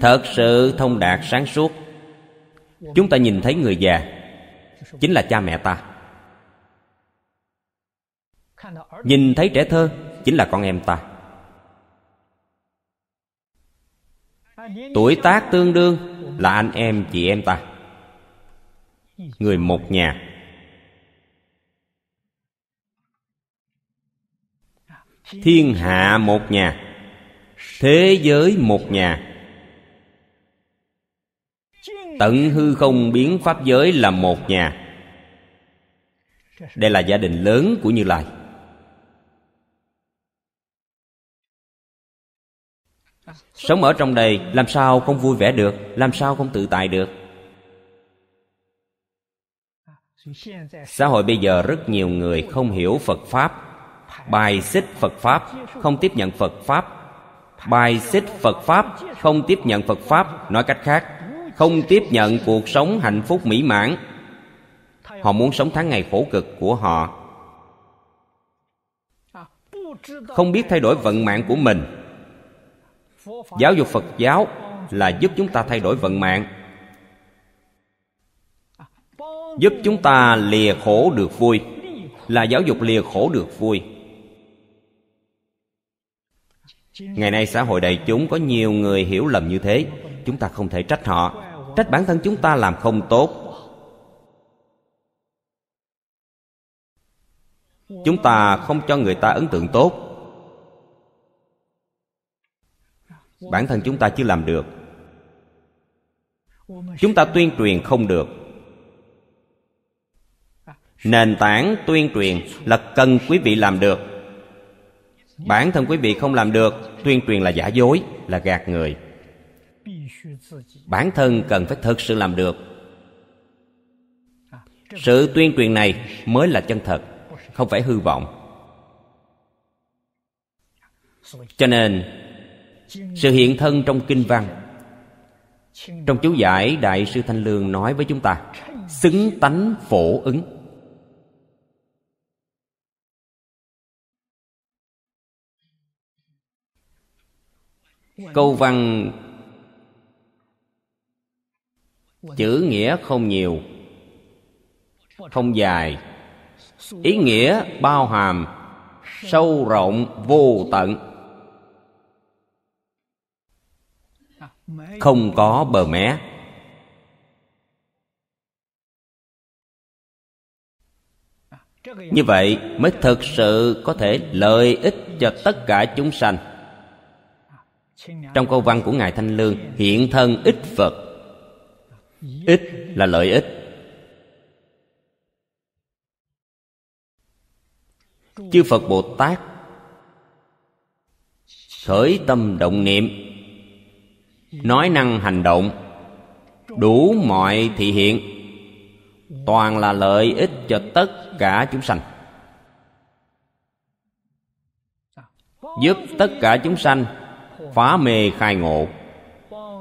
thật sự thông đạt sáng suốt chúng ta nhìn thấy người già chính là cha mẹ ta nhìn thấy trẻ thơ chính là con em ta tuổi tác tương đương là anh em chị em ta người một nhà thiên hạ một nhà thế giới một nhà tận hư không biến pháp giới là một nhà đây là gia đình lớn của như lai sống ở trong đây làm sao không vui vẻ được làm sao không tự tại được xã hội bây giờ rất nhiều người không hiểu phật pháp bài xích phật pháp không tiếp nhận phật pháp bài xích phật pháp không tiếp nhận phật pháp nói cách khác không tiếp nhận cuộc sống hạnh phúc mỹ mãn họ muốn sống tháng ngày khổ cực của họ không biết thay đổi vận mạng của mình giáo dục phật giáo là giúp chúng ta thay đổi vận mạng giúp chúng ta lìa khổ được vui là giáo dục lìa khổ được vui ngày nay xã hội đại chúng có nhiều người hiểu lầm như thế chúng ta không thể trách họ trách bản thân chúng ta làm không tốt chúng ta không cho người ta ấn tượng tốt bản thân chúng ta chưa làm được chúng ta tuyên truyền không được nền tảng tuyên truyền là cần quý vị làm được bản thân quý vị không làm được tuyên truyền là giả dối là gạt người bản thân cần phải thực sự làm được à, sự tuyên truyền này mới là chân thật không phải hư vọng cho nên sự hiện thân trong kinh văn trong chú giải đại sư thanh lương nói với chúng ta xứng tánh phổ ứng câu văn chữ nghĩa không nhiều không dài ý nghĩa bao hàm sâu rộng vô tận không có bờ mé à, như vậy mới thực sự có thể lợi ích cho tất cả chúng sanh à, trong câu văn của ngài thanh lương hiện thân ích phật ích là lợi ích chư phật bồ tát khởi tâm động niệm nói năng hành động đủ mọi thị hiện toàn là lợi ích cho tất cả chúng sanh giúp tất cả chúng sanh phá mê khai ngộ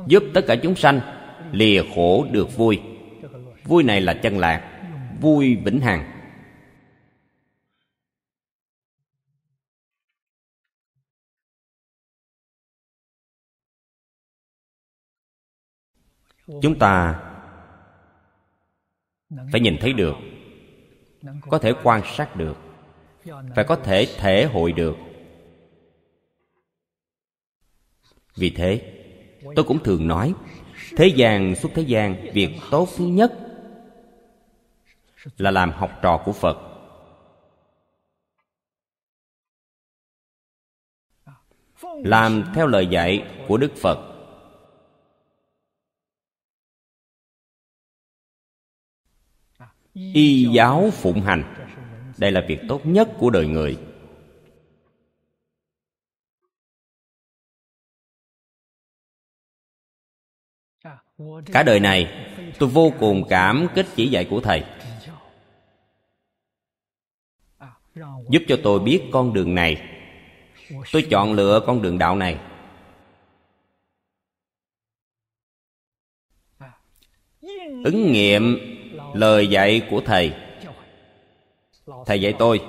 giúp tất cả chúng sanh lìa khổ được vui vui này là chân lạc vui vĩnh hằng chúng ta phải nhìn thấy được có thể quan sát được phải có thể thể hội được vì thế tôi cũng thường nói thế gian xuất thế gian việc tốt thứ nhất là làm học trò của phật làm theo lời dạy của đức phật y giáo phụng hành đây là việc tốt nhất của đời người cả đời này tôi vô cùng cảm kích chỉ dạy của thầy giúp cho tôi biết con đường này tôi chọn lựa con đường đạo này ứng nghiệm lời dạy của thầy thầy dạy tôi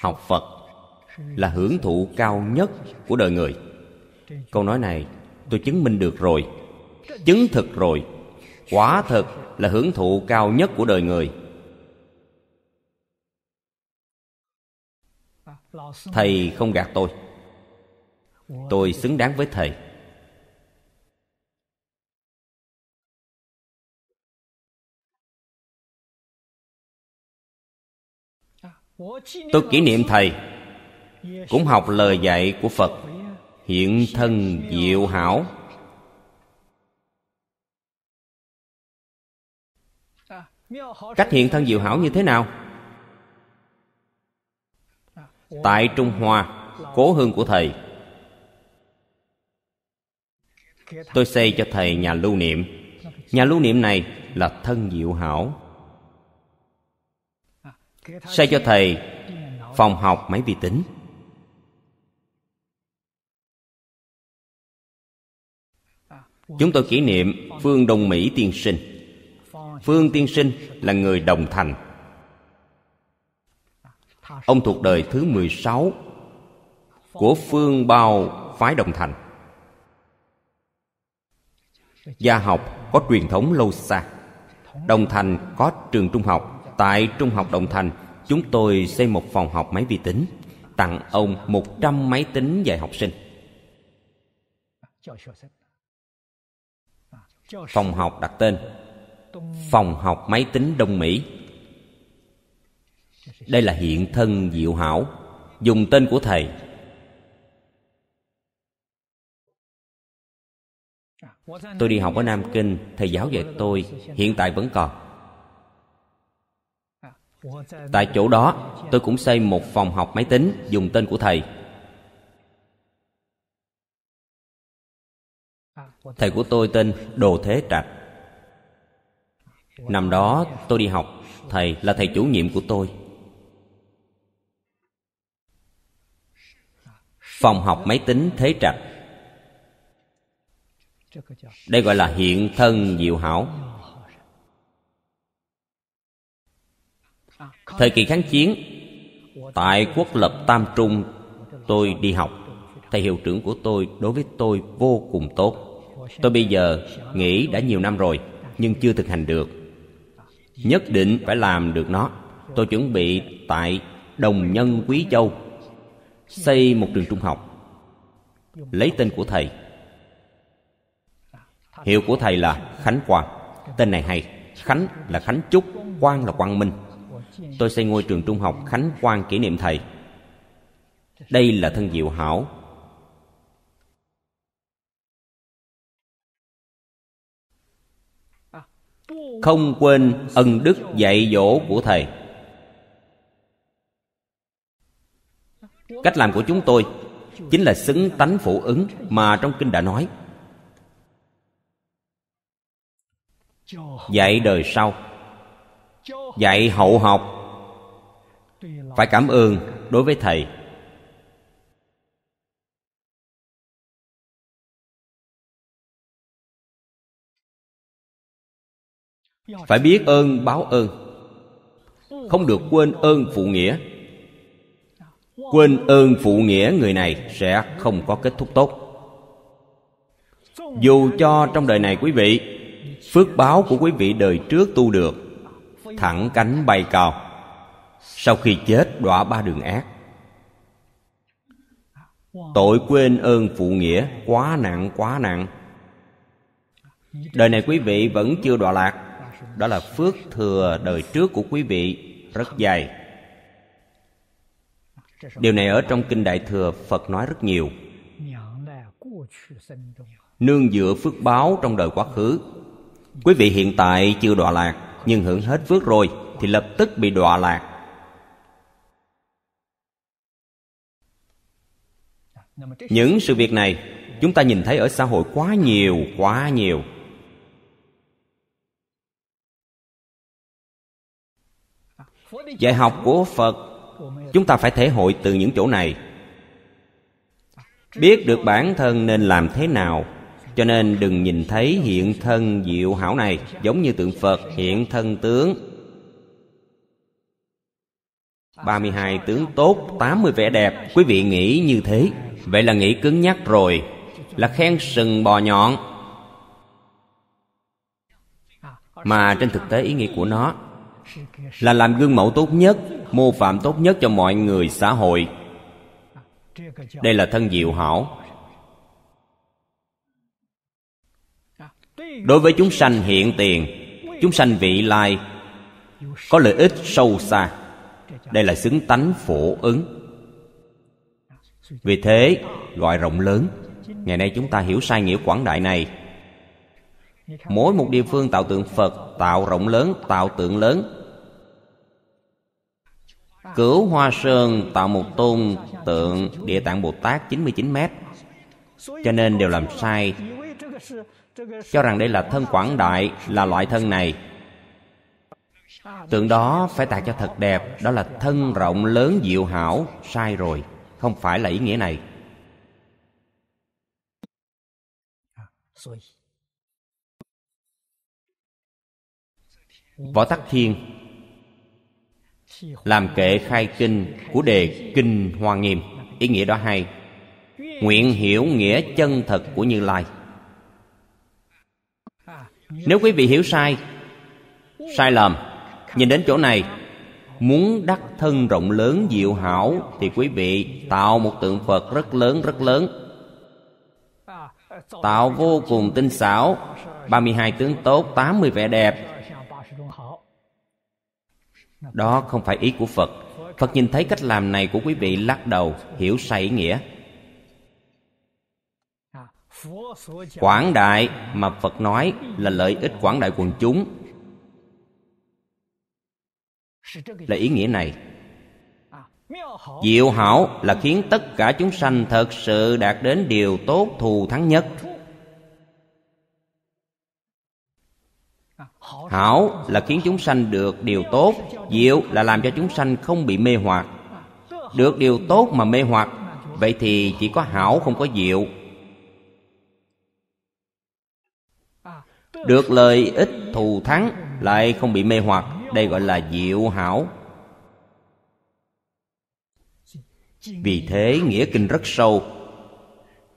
học phật là hưởng thụ cao nhất của đời người câu nói này tôi chứng minh được rồi chứng thực rồi quả thật là hưởng thụ cao nhất của đời người thầy không gạt tôi tôi xứng đáng với thầy tôi kỷ niệm thầy cũng học lời dạy của phật hiện thân diệu hảo cách hiện thân diệu hảo như thế nào tại trung hoa cố hương của thầy tôi xây cho thầy nhà lưu niệm nhà lưu niệm này là thân diệu hảo xây cho thầy phòng học máy vi tính chúng tôi kỷ niệm phương đông mỹ tiên sinh phương tiên sinh là người đồng thành ông thuộc đời thứ 16 của phương bao phái đồng thành gia học có truyền thống lâu xa đồng thành có trường trung học tại trung học đồng thành chúng tôi xây một phòng học máy vi tính tặng ông 100 máy tính dạy học sinh. Phòng học đặt tên phòng học máy tính đông mỹ đây là hiện thân diệu hảo dùng tên của thầy tôi đi học ở nam kinh thầy giáo dạy tôi hiện tại vẫn còn tại chỗ đó tôi cũng xây một phòng học máy tính dùng tên của thầy thầy của tôi tên đồ thế trạch năm đó tôi đi học thầy là thầy chủ nhiệm của tôi phòng học máy tính thế trạch đây gọi là hiện thân diệu hảo thời kỳ kháng chiến tại quốc lập tam trung tôi đi học thầy hiệu trưởng của tôi đối với tôi vô cùng tốt tôi bây giờ nghĩ đã nhiều năm rồi nhưng chưa thực hành được nhất định phải làm được nó tôi chuẩn bị tại đồng nhân quý châu xây một trường trung học lấy tên của thầy hiệu của thầy là khánh quang tên này hay khánh là khánh trúc quang là quang minh tôi xây ngôi trường trung học khánh quang kỷ niệm thầy đây là thân diệu hảo không quên ân đức dạy dỗ của thầy cách làm của chúng tôi chính là xứng tánh phụ ứng mà trong kinh đã nói dạy đời sau dạy hậu học phải cảm ơn đối với thầy phải biết ơn báo ơn không được quên ơn phụ nghĩa quên ơn phụ nghĩa người này sẽ không có kết thúc tốt dù cho trong đời này quý vị phước báo của quý vị đời trước tu được thẳng cánh bay cao sau khi chết đọa ba đường ác tội quên ơn phụ nghĩa quá nặng quá nặng đời này quý vị vẫn chưa đọa lạc đó là phước thừa đời trước của quý vị rất dài điều này ở trong kinh đại thừa phật nói rất nhiều nương dựa phước báo trong đời quá khứ quý vị hiện tại chưa đọa lạc nhưng hưởng hết phước rồi thì lập tức bị đọa lạc những sự việc này chúng ta nhìn thấy ở xã hội quá nhiều quá nhiều dạy học của phật chúng ta phải thể hội từ những chỗ này biết được bản thân nên làm thế nào cho nên đừng nhìn thấy hiện thân diệu hảo này giống như tượng phật hiện thân tướng 32 tướng tốt 80 vẻ đẹp Quý vị nghĩ như thế Vậy là nghĩ cứng nhắc rồi Là khen sừng bò nhọn Mà trên thực tế ý nghĩa của nó là làm gương mẫu tốt nhất mô phạm tốt nhất cho mọi người xã hội đây là thân diệu hảo đối với chúng sanh hiện tiền chúng sanh vị lai có lợi ích sâu xa đây là xứng tánh phổ ứng vì thế gọi rộng lớn ngày nay chúng ta hiểu sai nghĩa quảng đại này mỗi một địa phương tạo tượng phật tạo rộng lớn tạo tượng lớn Cửu Hoa Sơn tạo một tôn tượng Địa Tạng Bồ Tát 99 mét Cho nên đều làm sai Cho rằng đây là thân quảng đại Là loại thân này Tượng đó phải tạc cho thật đẹp Đó là thân rộng lớn diệu hảo Sai rồi Không phải là ý nghĩa này Võ Tắc Thiên làm kệ khai kinh của đề kinh hoa nghiêm ý nghĩa đó hay nguyện hiểu nghĩa chân thật của như lai nếu quý vị hiểu sai sai lầm nhìn đến chỗ này muốn đắc thân rộng lớn diệu hảo thì quý vị tạo một tượng phật rất lớn rất lớn tạo vô cùng tinh xảo 32 tướng tốt 80 vẻ đẹp đó không phải ý của Phật Phật nhìn thấy cách làm này của quý vị lắc đầu Hiểu sai ý nghĩa Quảng đại mà Phật nói là lợi ích quảng đại quần chúng Là ý nghĩa này Diệu hảo là khiến tất cả chúng sanh thật sự đạt đến điều tốt thù thắng nhất hảo là khiến chúng sanh được điều tốt diệu là làm cho chúng sanh không bị mê hoặc được điều tốt mà mê hoặc vậy thì chỉ có hảo không có diệu được lợi ích thù thắng lại không bị mê hoặc đây gọi là diệu hảo vì thế nghĩa kinh rất sâu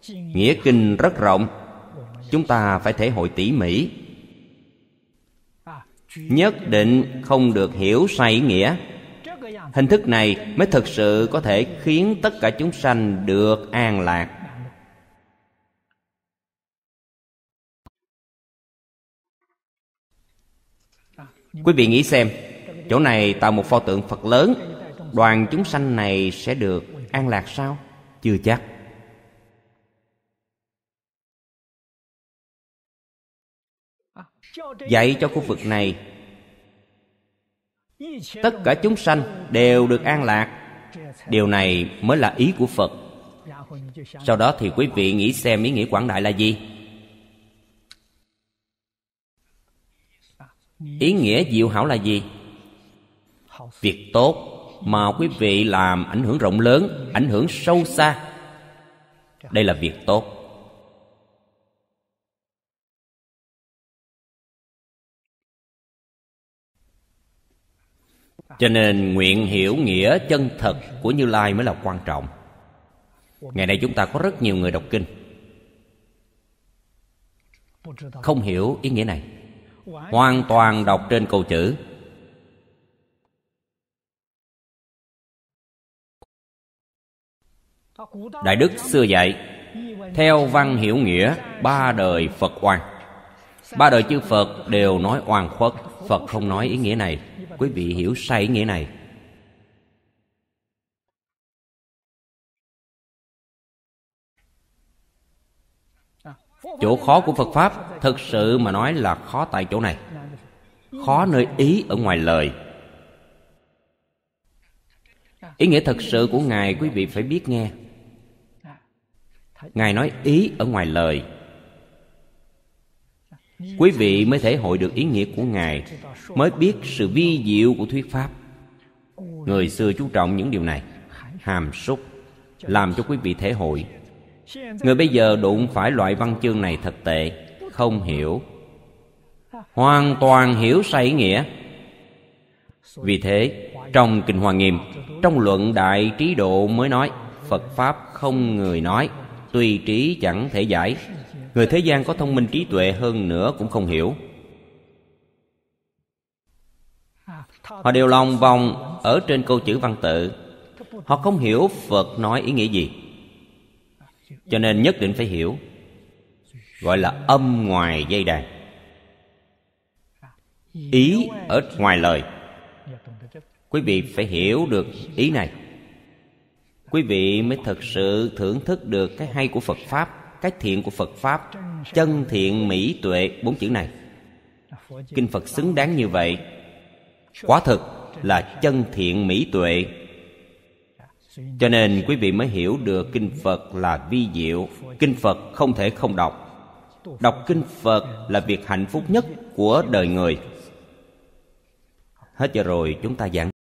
nghĩa kinh rất rộng chúng ta phải thể hội tỉ mỉ nhất định không được hiểu sai ý nghĩa hình thức này mới thực sự có thể khiến tất cả chúng sanh được an lạc quý vị nghĩ xem chỗ này tạo một pho tượng phật lớn đoàn chúng sanh này sẽ được an lạc sao chưa chắc dạy cho khu vực này tất cả chúng sanh đều được an lạc điều này mới là ý của phật sau đó thì quý vị nghĩ xem ý nghĩa quảng đại là gì ý nghĩa diệu hảo là gì việc tốt mà quý vị làm ảnh hưởng rộng lớn ảnh hưởng sâu xa đây là việc tốt cho nên nguyện hiểu nghĩa chân thật của như lai mới là quan trọng ngày nay chúng ta có rất nhiều người đọc kinh không hiểu ý nghĩa này hoàn toàn đọc trên câu chữ đại đức xưa dạy theo văn hiểu nghĩa ba đời phật oan ba đời chư phật đều nói oan khuất phật không nói ý nghĩa này quý vị hiểu sai ý nghĩa này chỗ khó của phật pháp thực sự mà nói là khó tại chỗ này khó nơi ý ở ngoài lời ý nghĩa thật sự của ngài quý vị phải biết nghe ngài nói ý ở ngoài lời quý vị mới thể hội được ý nghĩa của ngài mới biết sự vi diệu của thuyết pháp người xưa chú trọng những điều này hàm súc làm cho quý vị thể hội người bây giờ đụng phải loại văn chương này thật tệ không hiểu hoàn toàn hiểu sai nghĩa vì thế trong kinh hoa nghiêm trong luận đại trí độ mới nói phật pháp không người nói tùy trí chẳng thể giải người thế gian có thông minh trí tuệ hơn nữa cũng không hiểu Họ đều lòng vòng ở trên câu chữ văn tự Họ không hiểu Phật nói ý nghĩa gì Cho nên nhất định phải hiểu Gọi là âm ngoài dây đàn Ý ở ngoài lời Quý vị phải hiểu được ý này Quý vị mới thật sự thưởng thức được cái hay của Phật Pháp Cái thiện của Phật Pháp Chân thiện mỹ tuệ bốn chữ này Kinh Phật xứng đáng như vậy quả thực là chân thiện mỹ tuệ cho nên quý vị mới hiểu được kinh phật là vi diệu kinh phật không thể không đọc đọc kinh phật là việc hạnh phúc nhất của đời người hết giờ rồi chúng ta giảng